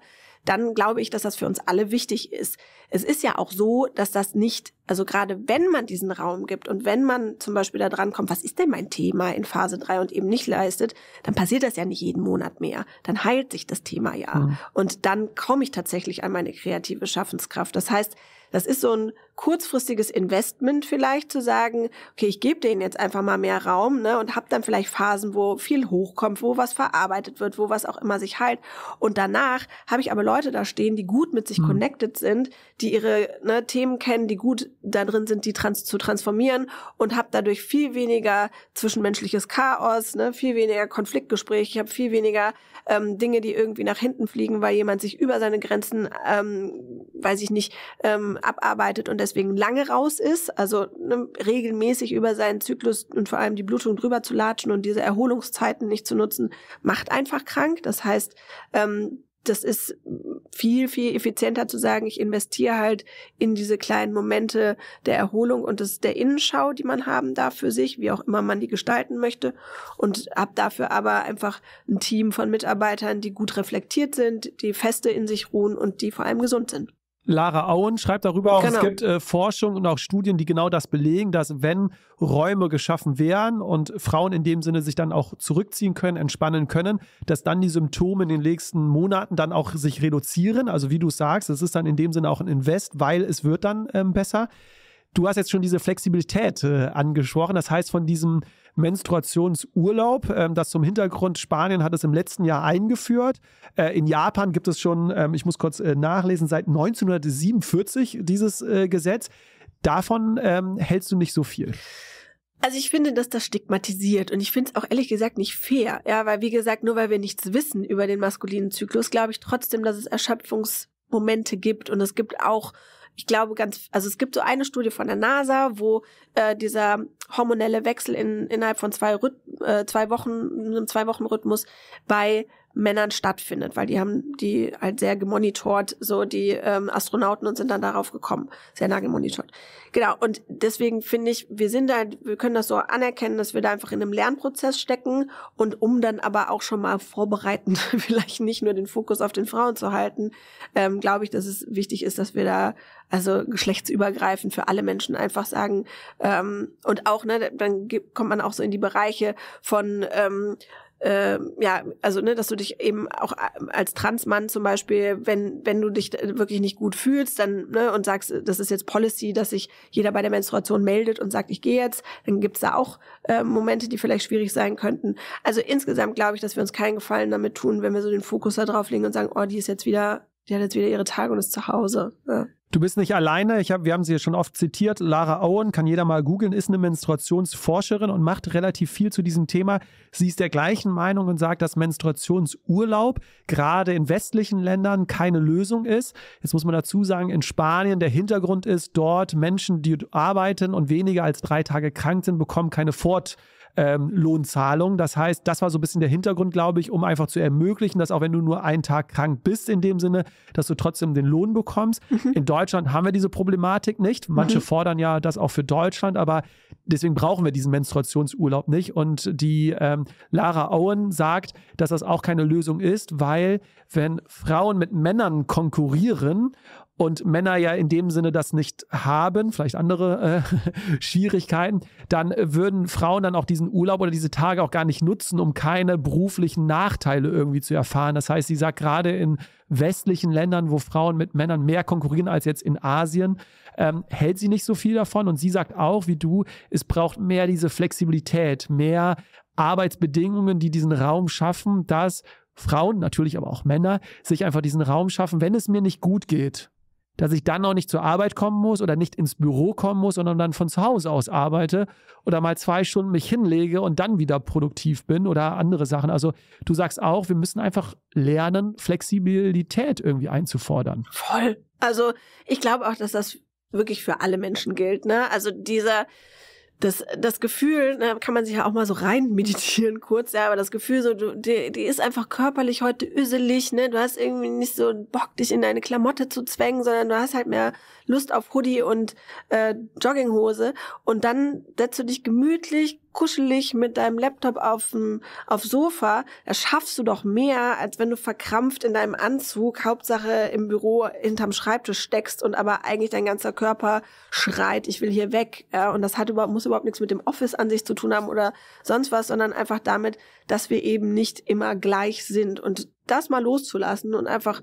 dann glaube ich, dass das für uns alle wichtig ist. Es ist ja auch so, dass das nicht, also gerade wenn man diesen Raum gibt und wenn man zum Beispiel da dran kommt, was ist denn mein Thema in Phase 3 und eben nicht leistet, dann passiert das ja nicht jeden Monat mehr. Dann heilt sich das Thema ja. Mhm. Und dann komme ich tatsächlich an meine kreative Schaffenskraft. Das heißt, das ist so ein kurzfristiges Investment vielleicht zu sagen, okay, ich gebe denen jetzt einfach mal mehr Raum ne, und habe dann vielleicht Phasen, wo viel hochkommt, wo was verarbeitet wird, wo was auch immer sich heilt. Und danach habe ich aber Leute da stehen, die gut mit sich mhm. connected sind, die ihre ne, Themen kennen, die gut da drin sind, die trans zu transformieren und habe dadurch viel weniger zwischenmenschliches Chaos, ne, viel weniger Konfliktgespräche, ich habe viel weniger ähm, Dinge, die irgendwie nach hinten fliegen, weil jemand sich über seine Grenzen, ähm, weiß ich nicht, ähm, abarbeitet und deswegen lange raus ist, also ne, regelmäßig über seinen Zyklus und vor allem die Blutung drüber zu latschen und diese Erholungszeiten nicht zu nutzen, macht einfach krank. Das heißt, ähm, das ist viel, viel effizienter zu sagen, ich investiere halt in diese kleinen Momente der Erholung und das der Innenschau, die man haben darf für sich, wie auch immer man die gestalten möchte. Und habe dafür aber einfach ein Team von Mitarbeitern, die gut reflektiert sind, die feste in sich ruhen und die vor allem gesund sind. Lara Auen schreibt darüber, genau. es gibt äh, Forschung und auch Studien, die genau das belegen, dass wenn Räume geschaffen werden und Frauen in dem Sinne sich dann auch zurückziehen können, entspannen können, dass dann die Symptome in den nächsten Monaten dann auch sich reduzieren. Also wie du sagst, es ist dann in dem Sinne auch ein Invest, weil es wird dann ähm, besser. Du hast jetzt schon diese Flexibilität äh, angesprochen. Das heißt, von diesem Menstruationsurlaub. Ähm, das zum Hintergrund, Spanien hat es im letzten Jahr eingeführt. Äh, in Japan gibt es schon, ähm, ich muss kurz äh, nachlesen, seit 1947 dieses äh, Gesetz. Davon ähm, hältst du nicht so viel. Also ich finde, dass das stigmatisiert und ich finde es auch ehrlich gesagt nicht fair. Ja, weil wie gesagt, nur weil wir nichts wissen über den maskulinen Zyklus, glaube ich trotzdem, dass es Erschöpfungsmomente gibt und es gibt auch ich glaube ganz, also es gibt so eine Studie von der NASA, wo äh, dieser hormonelle Wechsel in, innerhalb von zwei, Rhyth äh, zwei Wochen, einem zwei Wochen Rhythmus bei Männern stattfindet, weil die haben die halt sehr gemonitort, so die ähm, Astronauten und sind dann darauf gekommen. Sehr nah gemonitort. Genau, und deswegen finde ich, wir sind da, halt, wir können das so anerkennen, dass wir da einfach in einem Lernprozess stecken und um dann aber auch schon mal vorbereitend vielleicht nicht nur den Fokus auf den Frauen zu halten, ähm, glaube ich, dass es wichtig ist, dass wir da also geschlechtsübergreifend für alle Menschen einfach sagen ähm, und auch ne, dann kommt man auch so in die Bereiche von ähm, äh, ja, also ne, dass du dich eben auch äh, als Transmann zum Beispiel, wenn, wenn du dich äh, wirklich nicht gut fühlst, dann, ne, und sagst, äh, das ist jetzt Policy, dass sich jeder bei der Menstruation meldet und sagt, ich gehe jetzt, dann gibt's da auch äh, Momente, die vielleicht schwierig sein könnten. Also insgesamt glaube ich, dass wir uns keinen Gefallen damit tun, wenn wir so den Fokus da drauf legen und sagen, oh, die ist jetzt wieder, die hat jetzt wieder ihre Tage und ist zu Hause. Ja. Du bist nicht alleine. Ich hab, wir haben sie ja schon oft zitiert. Lara Owen, kann jeder mal googeln, ist eine Menstruationsforscherin und macht relativ viel zu diesem Thema. Sie ist der gleichen Meinung und sagt, dass Menstruationsurlaub gerade in westlichen Ländern keine Lösung ist. Jetzt muss man dazu sagen, in Spanien der Hintergrund ist, dort Menschen, die arbeiten und weniger als drei Tage krank sind, bekommen keine Fort ähm, Lohnzahlung. Das heißt, das war so ein bisschen der Hintergrund, glaube ich, um einfach zu ermöglichen, dass auch wenn du nur einen Tag krank bist, in dem Sinne, dass du trotzdem den Lohn bekommst. Mhm. In Deutschland haben wir diese Problematik nicht. Manche mhm. fordern ja das auch für Deutschland, aber deswegen brauchen wir diesen Menstruationsurlaub nicht. Und die ähm, Lara Owen sagt, dass das auch keine Lösung ist, weil wenn Frauen mit Männern konkurrieren und Männer ja in dem Sinne das nicht haben, vielleicht andere äh, Schwierigkeiten, dann würden Frauen dann auch diesen Urlaub oder diese Tage auch gar nicht nutzen, um keine beruflichen Nachteile irgendwie zu erfahren. Das heißt, sie sagt gerade in westlichen Ländern, wo Frauen mit Männern mehr konkurrieren als jetzt in Asien, ähm, hält sie nicht so viel davon. Und sie sagt auch, wie du, es braucht mehr diese Flexibilität, mehr Arbeitsbedingungen, die diesen Raum schaffen, dass Frauen, natürlich aber auch Männer, sich einfach diesen Raum schaffen, wenn es mir nicht gut geht, dass ich dann noch nicht zur Arbeit kommen muss oder nicht ins Büro kommen muss, sondern dann von zu Hause aus arbeite oder mal zwei Stunden mich hinlege und dann wieder produktiv bin oder andere Sachen. Also du sagst auch, wir müssen einfach lernen, Flexibilität irgendwie einzufordern. Voll. Also ich glaube auch, dass das wirklich für alle Menschen gilt. Ne? Also dieser das, das Gefühl, da ne, kann man sich ja auch mal so rein meditieren kurz, ja, aber das Gefühl, so, du, die, die ist einfach körperlich heute öselig, ne? Du hast irgendwie nicht so Bock, dich in deine Klamotte zu zwängen, sondern du hast halt mehr Lust auf Hoodie und äh, Jogginghose. Und dann setzt du dich gemütlich, kuschelig mit deinem Laptop auf aufs Sofa, da schaffst du doch mehr, als wenn du verkrampft in deinem Anzug, Hauptsache im Büro hinterm Schreibtisch steckst und aber eigentlich dein ganzer Körper schreit, ich will hier weg. Ja, und das hat überhaupt, muss überhaupt nichts mit dem Office an sich zu tun haben oder sonst was, sondern einfach damit, dass wir eben nicht immer gleich sind und das mal loszulassen und einfach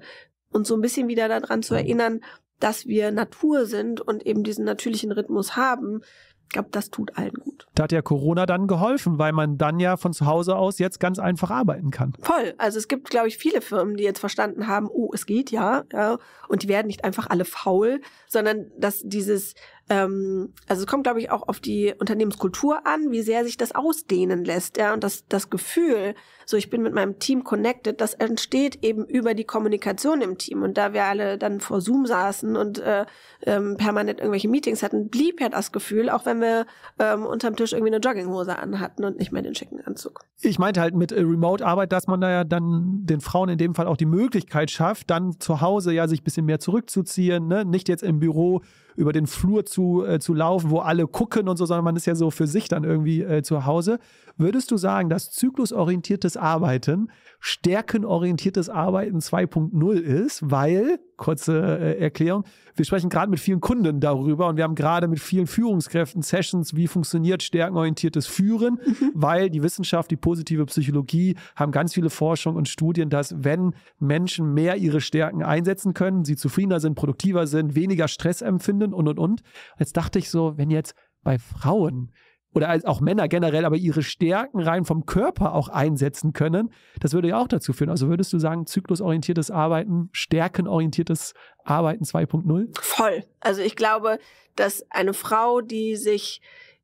uns so ein bisschen wieder daran zu erinnern, dass wir Natur sind und eben diesen natürlichen Rhythmus haben, ich glaube, das tut allen gut. Da hat ja Corona dann geholfen, weil man dann ja von zu Hause aus jetzt ganz einfach arbeiten kann. Voll. Also es gibt, glaube ich, viele Firmen, die jetzt verstanden haben, oh, es geht ja, ja. Und die werden nicht einfach alle faul, sondern dass dieses ähm, also es kommt, glaube ich, auch auf die Unternehmenskultur an, wie sehr sich das ausdehnen lässt. Ja, und das, das Gefühl, so ich bin mit meinem Team connected, das entsteht eben über die Kommunikation im Team. Und da wir alle dann vor Zoom saßen und äh, ähm, permanent irgendwelche Meetings hatten, blieb ja das Gefühl, auch wenn wir ähm, unterm Tisch irgendwie eine Jogginghose anhatten und nicht mehr den schicken Anzug. Ich meinte halt mit äh, Remote-Arbeit, dass man da ja dann den Frauen in dem Fall auch die Möglichkeit schafft, dann zu Hause ja sich ein bisschen mehr zurückzuziehen, ne? nicht jetzt im Büro über den Flur zu, äh, zu laufen, wo alle gucken und so, sondern man ist ja so für sich dann irgendwie äh, zu Hause. Würdest du sagen, dass zyklusorientiertes Arbeiten stärkenorientiertes Arbeiten 2.0 ist, weil kurze äh, Erklärung. Wir sprechen gerade mit vielen Kunden darüber und wir haben gerade mit vielen Führungskräften Sessions, wie funktioniert stärkenorientiertes Führen, mhm. weil die Wissenschaft, die positive Psychologie haben ganz viele Forschung und Studien, dass wenn Menschen mehr ihre Stärken einsetzen können, sie zufriedener sind, produktiver sind, weniger Stress empfinden und und und. Jetzt dachte ich so, wenn jetzt bei Frauen oder auch Männer generell, aber ihre Stärken rein vom Körper auch einsetzen können, das würde ja auch dazu führen. Also würdest du sagen, zyklusorientiertes Arbeiten, stärkenorientiertes Arbeiten 2.0? Voll. Also ich glaube, dass eine Frau, die sich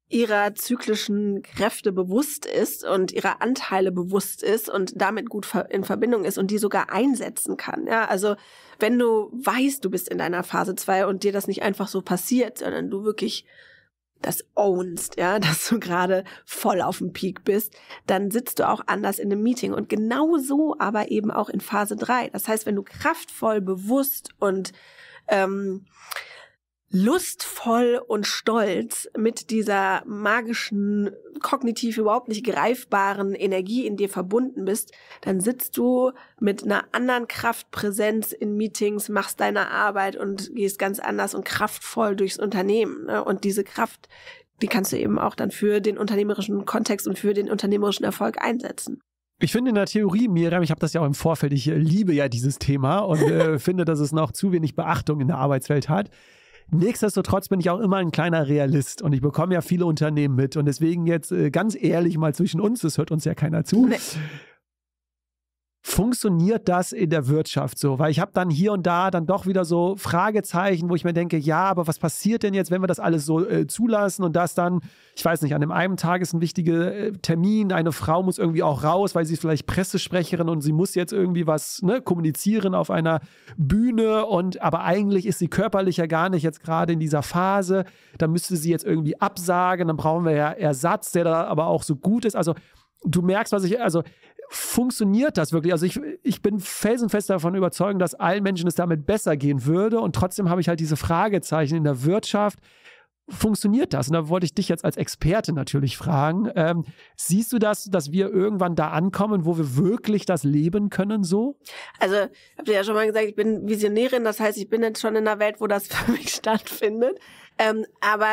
ihrer zyklischen Kräfte bewusst ist und ihrer Anteile bewusst ist und damit gut in Verbindung ist und die sogar einsetzen kann. Ja, also wenn du weißt, du bist in deiner Phase 2 und dir das nicht einfach so passiert, sondern du wirklich das ownst, ja, dass du gerade voll auf dem Peak bist, dann sitzt du auch anders in einem Meeting und genauso aber eben auch in Phase 3. Das heißt, wenn du kraftvoll, bewusst und ähm, lustvoll und stolz mit dieser magischen, kognitiv überhaupt nicht greifbaren Energie in dir verbunden bist, dann sitzt du mit einer anderen Kraftpräsenz in Meetings, machst deine Arbeit und gehst ganz anders und kraftvoll durchs Unternehmen. Ne? Und diese Kraft, die kannst du eben auch dann für den unternehmerischen Kontext und für den unternehmerischen Erfolg einsetzen. Ich finde in der Theorie, Miriam, ich habe das ja auch im Vorfeld, ich liebe ja dieses Thema und äh, finde, dass es noch zu wenig Beachtung in der Arbeitswelt hat. Nichtsdestotrotz bin ich auch immer ein kleiner Realist und ich bekomme ja viele Unternehmen mit. Und deswegen jetzt äh, ganz ehrlich mal zwischen uns, das hört uns ja keiner zu. Nee funktioniert das in der Wirtschaft so? Weil ich habe dann hier und da dann doch wieder so Fragezeichen, wo ich mir denke, ja, aber was passiert denn jetzt, wenn wir das alles so äh, zulassen und das dann, ich weiß nicht, an dem einen Tag ist ein wichtiger äh, Termin, eine Frau muss irgendwie auch raus, weil sie ist vielleicht Pressesprecherin und sie muss jetzt irgendwie was ne, kommunizieren auf einer Bühne und aber eigentlich ist sie körperlich ja gar nicht jetzt gerade in dieser Phase, dann müsste sie jetzt irgendwie absagen, dann brauchen wir ja Ersatz, der da aber auch so gut ist. Also du merkst, was ich, also funktioniert das wirklich. Also ich, ich bin felsenfest davon überzeugt, dass allen Menschen es damit besser gehen würde. Und trotzdem habe ich halt diese Fragezeichen in der Wirtschaft. Funktioniert das? Und da wollte ich dich jetzt als Experte natürlich fragen. Ähm, siehst du das, dass wir irgendwann da ankommen, wo wir wirklich das leben können so? Also, habt ihr ja schon mal gesagt, ich bin Visionärin. Das heißt, ich bin jetzt schon in einer Welt, wo das für mich stattfindet. Ähm, aber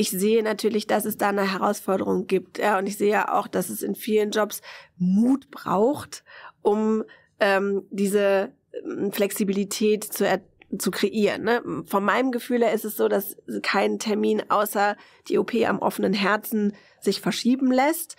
ich sehe natürlich, dass es da eine Herausforderung gibt. Ja, und ich sehe ja auch, dass es in vielen Jobs Mut braucht, um ähm, diese ähm, Flexibilität zu er zu kreieren. Ne? Von meinem Gefühl her ist es so, dass kein Termin außer die OP am offenen Herzen sich verschieben lässt.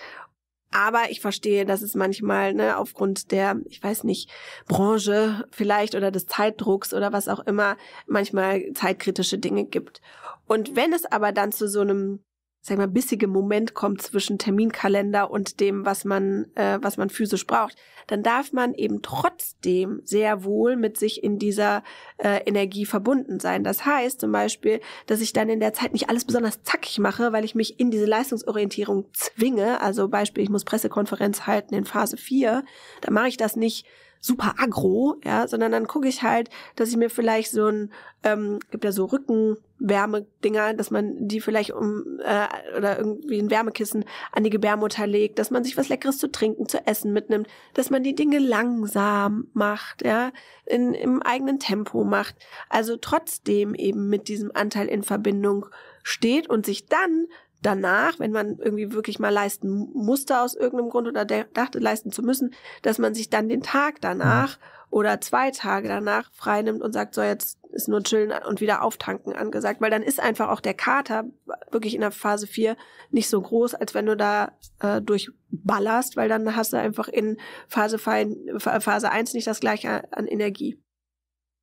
Aber ich verstehe, dass es manchmal ne, aufgrund der, ich weiß nicht, Branche vielleicht oder des Zeitdrucks oder was auch immer, manchmal zeitkritische Dinge gibt. Und wenn es aber dann zu so einem sag mal, bissige Moment kommt zwischen Terminkalender und dem, was man, äh, was man physisch braucht, dann darf man eben trotzdem sehr wohl mit sich in dieser äh, Energie verbunden sein. Das heißt zum Beispiel, dass ich dann in der Zeit nicht alles besonders zackig mache, weil ich mich in diese Leistungsorientierung zwinge. Also Beispiel, ich muss Pressekonferenz halten in Phase 4. Da mache ich das nicht super agro, ja, sondern dann gucke ich halt, dass ich mir vielleicht so ein, ähm, gibt ja so Rückenwärmedinger, dass man die vielleicht um äh, oder irgendwie ein Wärmekissen an die Gebärmutter legt, dass man sich was Leckeres zu trinken, zu essen mitnimmt, dass man die Dinge langsam macht, ja, in, im eigenen Tempo macht. Also trotzdem eben mit diesem Anteil in Verbindung steht und sich dann danach, wenn man irgendwie wirklich mal leisten musste aus irgendeinem Grund oder dachte, leisten zu müssen, dass man sich dann den Tag danach mhm. oder zwei Tage danach freinimmt und sagt, so jetzt ist nur chillen und wieder auftanken angesagt, weil dann ist einfach auch der Kater wirklich in der Phase 4 nicht so groß, als wenn du da äh, durchballerst, weil dann hast du einfach in Phase, Phase 1 nicht das gleiche an Energie.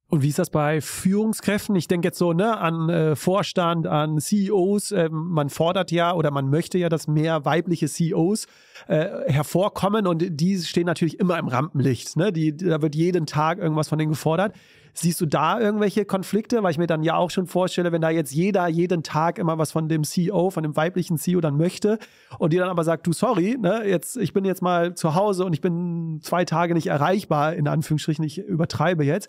Und wie ist das bei Führungskräften? Ich denke jetzt so ne, an äh, Vorstand, an CEOs. Ähm, man fordert ja oder man möchte ja, dass mehr weibliche CEOs äh, hervorkommen und die stehen natürlich immer im Rampenlicht. Ne? Die, da wird jeden Tag irgendwas von denen gefordert. Siehst du da irgendwelche Konflikte? Weil ich mir dann ja auch schon vorstelle, wenn da jetzt jeder jeden Tag immer was von dem CEO, von dem weiblichen CEO dann möchte und dir dann aber sagt, du sorry, ne, jetzt, ich bin jetzt mal zu Hause und ich bin zwei Tage nicht erreichbar, in Anführungsstrichen, ich übertreibe jetzt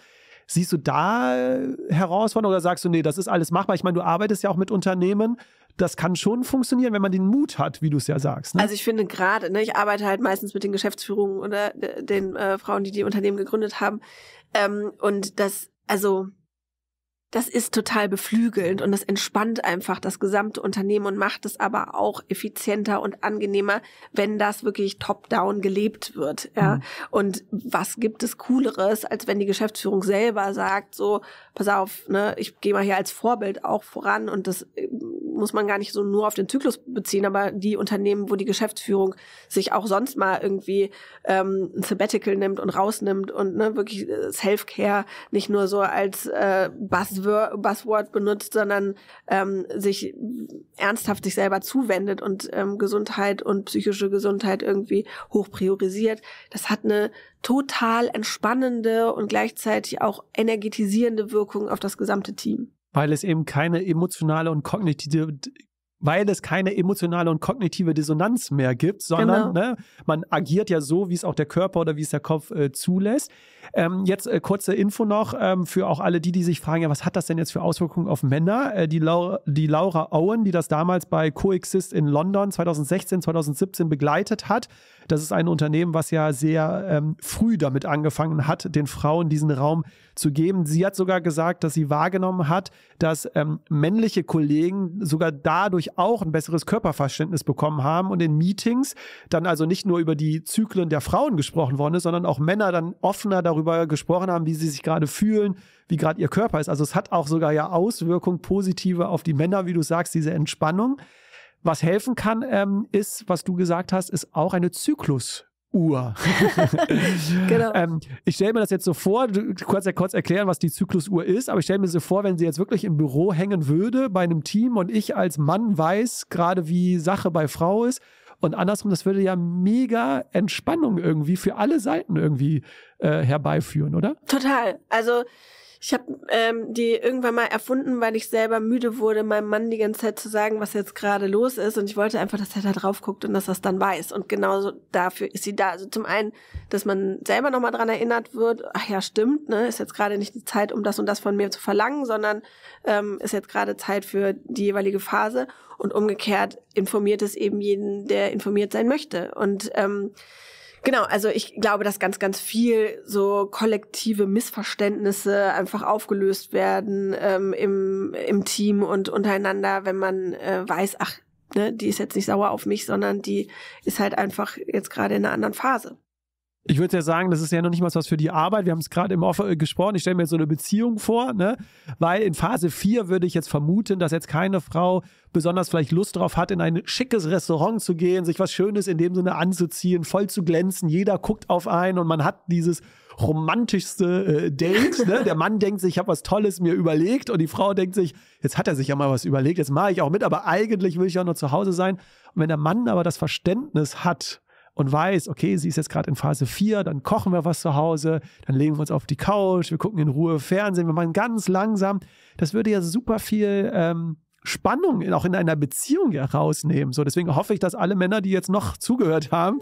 Siehst du da äh, Herausforderungen oder sagst du, nee, das ist alles machbar? Ich meine, du arbeitest ja auch mit Unternehmen. Das kann schon funktionieren, wenn man den Mut hat, wie du es ja sagst. Ne? Also ich finde gerade, ne, ich arbeite halt meistens mit den Geschäftsführungen oder den äh, Frauen, die die Unternehmen gegründet haben. Ähm, und das, also das ist total beflügelnd und das entspannt einfach das gesamte Unternehmen und macht es aber auch effizienter und angenehmer, wenn das wirklich top-down gelebt wird. Ja? Mhm. Und was gibt es Cooleres, als wenn die Geschäftsführung selber sagt, so, pass auf, ne, ich gehe mal hier als Vorbild auch voran und das äh, muss man gar nicht so nur auf den Zyklus beziehen, aber die Unternehmen, wo die Geschäftsführung sich auch sonst mal irgendwie ähm, ein Sabbatical nimmt und rausnimmt und ne, wirklich äh, Self-Care nicht nur so als äh, Buzzword Buzzword benutzt, sondern ähm, sich ernsthaft sich selber zuwendet und ähm, Gesundheit und psychische Gesundheit irgendwie hoch priorisiert. Das hat eine total entspannende und gleichzeitig auch energetisierende Wirkung auf das gesamte Team. Weil es eben keine emotionale und kognitive weil es keine emotionale und kognitive Dissonanz mehr gibt, sondern genau. ne, man agiert ja so, wie es auch der Körper oder wie es der Kopf äh, zulässt. Ähm, jetzt äh, kurze Info noch ähm, für auch alle die, die sich fragen, ja, was hat das denn jetzt für Auswirkungen auf Männer? Äh, die, Laura, die Laura Owen, die das damals bei Coexist in London 2016, 2017 begleitet hat, das ist ein Unternehmen, was ja sehr ähm, früh damit angefangen hat, den Frauen diesen Raum zu geben. Sie hat sogar gesagt, dass sie wahrgenommen hat, dass ähm, männliche Kollegen sogar dadurch auch ein besseres Körperverständnis bekommen haben und in Meetings dann also nicht nur über die Zyklen der Frauen gesprochen worden ist, sondern auch Männer dann offener darüber darüber gesprochen haben, wie sie sich gerade fühlen, wie gerade ihr Körper ist. Also es hat auch sogar ja Auswirkungen positive auf die Männer, wie du sagst, diese Entspannung. Was helfen kann, ähm, ist, was du gesagt hast, ist auch eine Zyklus. Uhr. genau. ähm, ich stelle mir das jetzt so vor, du kannst ja kurz erklären, was die Zyklusuhr ist, aber ich stelle mir so vor, wenn sie jetzt wirklich im Büro hängen würde bei einem Team und ich als Mann weiß gerade, wie Sache bei Frau ist und andersrum, das würde ja mega Entspannung irgendwie für alle Seiten irgendwie äh, herbeiführen, oder? Total. Also ich habe ähm, die irgendwann mal erfunden, weil ich selber müde wurde, meinem Mann die ganze Zeit zu sagen, was jetzt gerade los ist. Und ich wollte einfach, dass er da drauf guckt und dass er es dann weiß. Und genauso dafür ist sie da. Also zum einen, dass man selber nochmal dran erinnert wird, ach ja, stimmt, ne, ist jetzt gerade nicht die Zeit, um das und das von mir zu verlangen, sondern ähm, ist jetzt gerade Zeit für die jeweilige Phase. Und umgekehrt informiert es eben jeden, der informiert sein möchte. Und ähm, Genau, also ich glaube, dass ganz, ganz viel so kollektive Missverständnisse einfach aufgelöst werden ähm, im, im Team und untereinander, wenn man äh, weiß, ach, ne, die ist jetzt nicht sauer auf mich, sondern die ist halt einfach jetzt gerade in einer anderen Phase ich würde ja sagen, das ist ja noch nicht mal was für die Arbeit. Wir haben es gerade im Offer äh, gesprochen. Ich stelle mir jetzt so eine Beziehung vor, ne? Weil in Phase 4 würde ich jetzt vermuten, dass jetzt keine Frau besonders vielleicht Lust drauf hat, in ein schickes Restaurant zu gehen, sich was Schönes in dem Sinne anzuziehen, voll zu glänzen. Jeder guckt auf einen und man hat dieses romantischste äh, Date. Ne? Der Mann denkt sich, ich habe was Tolles mir überlegt und die Frau denkt sich, jetzt hat er sich ja mal was überlegt, jetzt mache ich auch mit, aber eigentlich will ich ja nur zu Hause sein. Und wenn der Mann aber das Verständnis hat, und weiß, okay, sie ist jetzt gerade in Phase 4, dann kochen wir was zu Hause, dann legen wir uns auf die Couch, wir gucken in Ruhe Fernsehen, wir machen ganz langsam. Das würde ja super viel ähm, Spannung auch in einer Beziehung herausnehmen. So, deswegen hoffe ich, dass alle Männer, die jetzt noch zugehört haben,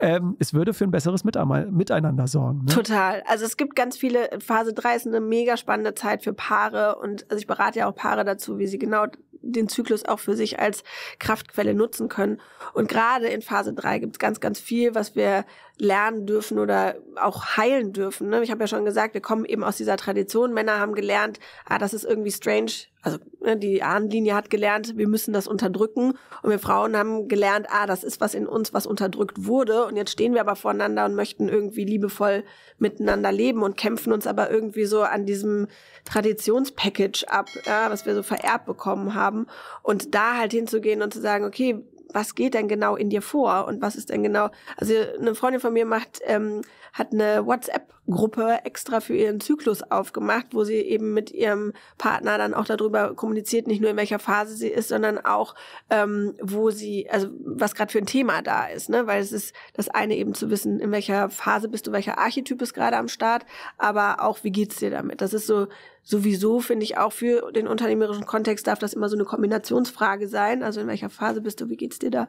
ähm, es würde für ein besseres Miteinander sorgen. Ne? Total. Also es gibt ganz viele, Phase 3 ist eine mega spannende Zeit für Paare und also ich berate ja auch Paare dazu, wie sie genau den Zyklus auch für sich als Kraftquelle nutzen können. Und gerade in Phase 3 gibt es ganz, ganz viel, was wir lernen dürfen oder auch heilen dürfen. Ne? Ich habe ja schon gesagt, wir kommen eben aus dieser Tradition. Männer haben gelernt, ah, das ist irgendwie strange. Also ne, die Ahnenlinie hat gelernt, wir müssen das unterdrücken. Und wir Frauen haben gelernt, ah, das ist was in uns, was unterdrückt wurde würde und jetzt stehen wir aber voreinander und möchten irgendwie liebevoll miteinander leben und kämpfen uns aber irgendwie so an diesem Traditionspackage ab, ja, was wir so vererbt bekommen haben und da halt hinzugehen und zu sagen, okay, was geht denn genau in dir vor und was ist denn genau, also eine Freundin von mir macht, ähm, hat eine WhatsApp Gruppe extra für ihren Zyklus aufgemacht, wo sie eben mit ihrem Partner dann auch darüber kommuniziert, nicht nur in welcher Phase sie ist, sondern auch, ähm, wo sie, also was gerade für ein Thema da ist, ne? Weil es ist das eine eben zu wissen, in welcher Phase bist du, welcher Archetyp ist gerade am Start, aber auch, wie geht's dir damit? Das ist so sowieso finde ich auch für den unternehmerischen Kontext darf das immer so eine Kombinationsfrage sein. Also in welcher Phase bist du, wie geht's dir da?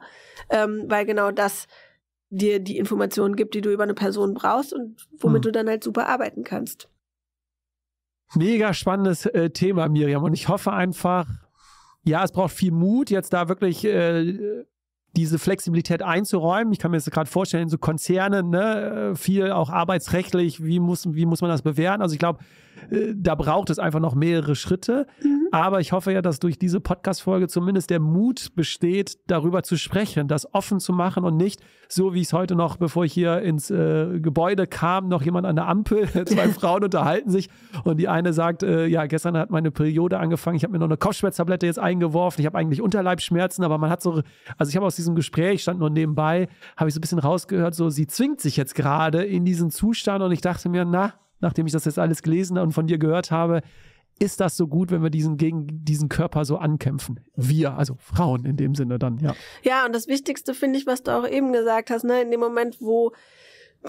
Ähm, weil genau das dir die Informationen gibt, die du über eine Person brauchst und womit hm. du dann halt super arbeiten kannst. Mega spannendes äh, Thema, Miriam. Und ich hoffe einfach, ja, es braucht viel Mut, jetzt da wirklich äh, diese Flexibilität einzuräumen. Ich kann mir das gerade vorstellen, so Konzerne, ne, äh, viel auch arbeitsrechtlich, wie muss, wie muss man das bewähren? Also ich glaube, äh, da braucht es einfach noch mehrere Schritte. Mhm. Aber ich hoffe ja, dass durch diese Podcast-Folge zumindest der Mut besteht, darüber zu sprechen, das offen zu machen und nicht so, wie ich es heute noch, bevor ich hier ins äh, Gebäude kam, noch jemand an der Ampel, zwei Frauen unterhalten sich und die eine sagt, äh, ja, gestern hat meine Periode angefangen, ich habe mir noch eine Kopfschmerztablette jetzt eingeworfen, ich habe eigentlich Unterleibschmerzen, aber man hat so, also ich habe aus diesem Gespräch, stand nur nebenbei, habe ich so ein bisschen rausgehört, so sie zwingt sich jetzt gerade in diesen Zustand und ich dachte mir, na, nachdem ich das jetzt alles gelesen und von dir gehört habe, ist das so gut, wenn wir diesen, gegen diesen Körper so ankämpfen? Wir, also Frauen in dem Sinne dann, ja. Ja, und das Wichtigste finde ich, was du auch eben gesagt hast, ne, in dem Moment, wo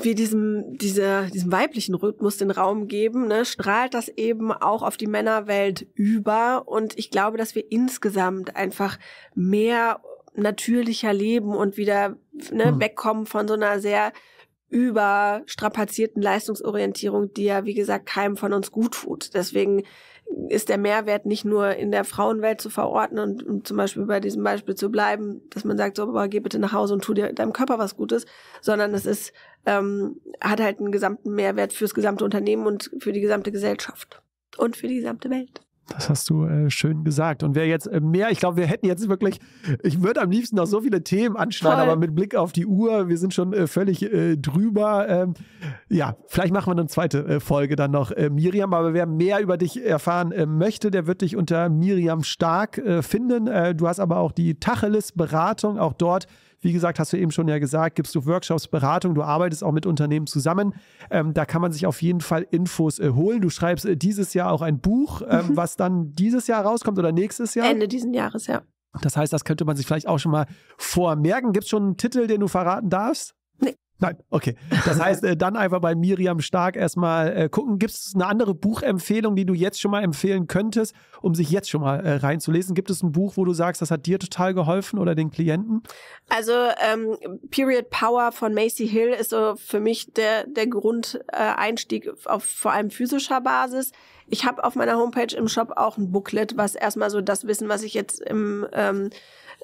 wir diesem, dieser, diesem weiblichen Rhythmus den Raum geben, ne, strahlt das eben auch auf die Männerwelt über. Und ich glaube, dass wir insgesamt einfach mehr natürlicher leben und wieder ne, hm. wegkommen von so einer sehr überstrapazierten Leistungsorientierung, die ja, wie gesagt, keinem von uns gut tut. Deswegen ist der Mehrwert nicht nur in der Frauenwelt zu verorten und um zum Beispiel bei diesem Beispiel zu bleiben, dass man sagt, so, aber geh bitte nach Hause und tu dir deinem Körper was Gutes, sondern es ist, ähm, hat halt einen gesamten Mehrwert fürs gesamte Unternehmen und für die gesamte Gesellschaft und für die gesamte Welt. Das hast du äh, schön gesagt. Und wer jetzt äh, mehr, ich glaube, wir hätten jetzt wirklich, ich würde am liebsten noch so viele Themen anschneiden, Voll. aber mit Blick auf die Uhr, wir sind schon äh, völlig äh, drüber. Ähm, ja, vielleicht machen wir eine zweite äh, Folge dann noch, Miriam. Aber wer mehr über dich erfahren möchte, der wird dich unter Miriam Stark finden. du hast aber auch die Tacheles-Beratung, auch dort wie gesagt, hast du eben schon ja gesagt, gibst du Workshops, Beratung, du arbeitest auch mit Unternehmen zusammen. Ähm, da kann man sich auf jeden Fall Infos äh, holen. Du schreibst äh, dieses Jahr auch ein Buch, ähm, mhm. was dann dieses Jahr rauskommt oder nächstes Jahr? Ende dieses Jahres, ja. Das heißt, das könnte man sich vielleicht auch schon mal vormerken. Gibt es schon einen Titel, den du verraten darfst? Nee. Nein, okay. Das heißt, äh, dann einfach bei Miriam Stark erstmal äh, gucken. Gibt es eine andere Buchempfehlung, die du jetzt schon mal empfehlen könntest, um sich jetzt schon mal äh, reinzulesen? Gibt es ein Buch, wo du sagst, das hat dir total geholfen oder den Klienten? Also ähm, Period Power von Macy Hill ist so für mich der, der Grundeinstieg äh, auf vor allem physischer Basis. Ich habe auf meiner Homepage im Shop auch ein Booklet, was erstmal so das Wissen, was ich jetzt im... Ähm,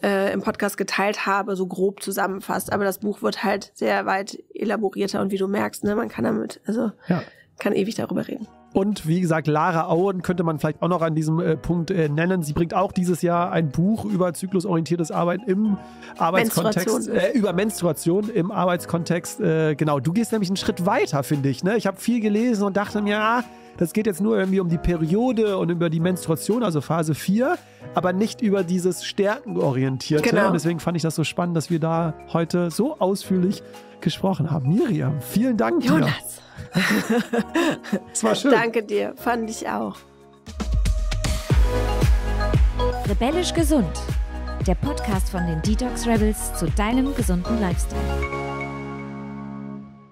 äh, im Podcast geteilt habe, so grob zusammenfasst. Aber das Buch wird halt sehr weit elaborierter und wie du merkst, ne, man kann damit, also ja. kann ewig darüber reden. Und wie gesagt, Lara Auen könnte man vielleicht auch noch an diesem äh, Punkt äh, nennen. Sie bringt auch dieses Jahr ein Buch über zyklusorientiertes Arbeiten im Arbeitskontext, äh, über Menstruation im Arbeitskontext. Äh, genau, du gehst nämlich einen Schritt weiter, finde ich. Ne? Ich habe viel gelesen und dachte mir, ja, ah, das geht jetzt nur irgendwie um die Periode und über die Menstruation, also Phase 4, aber nicht über dieses Stärkenorientierte. Genau. Und deswegen fand ich das so spannend, dass wir da heute so ausführlich gesprochen haben. Miriam, vielen Dank. Jonas. Dir. es war schön. Danke dir, fand ich auch. Rebellisch gesund. Der Podcast von den Detox Rebels zu deinem gesunden Lifestyle.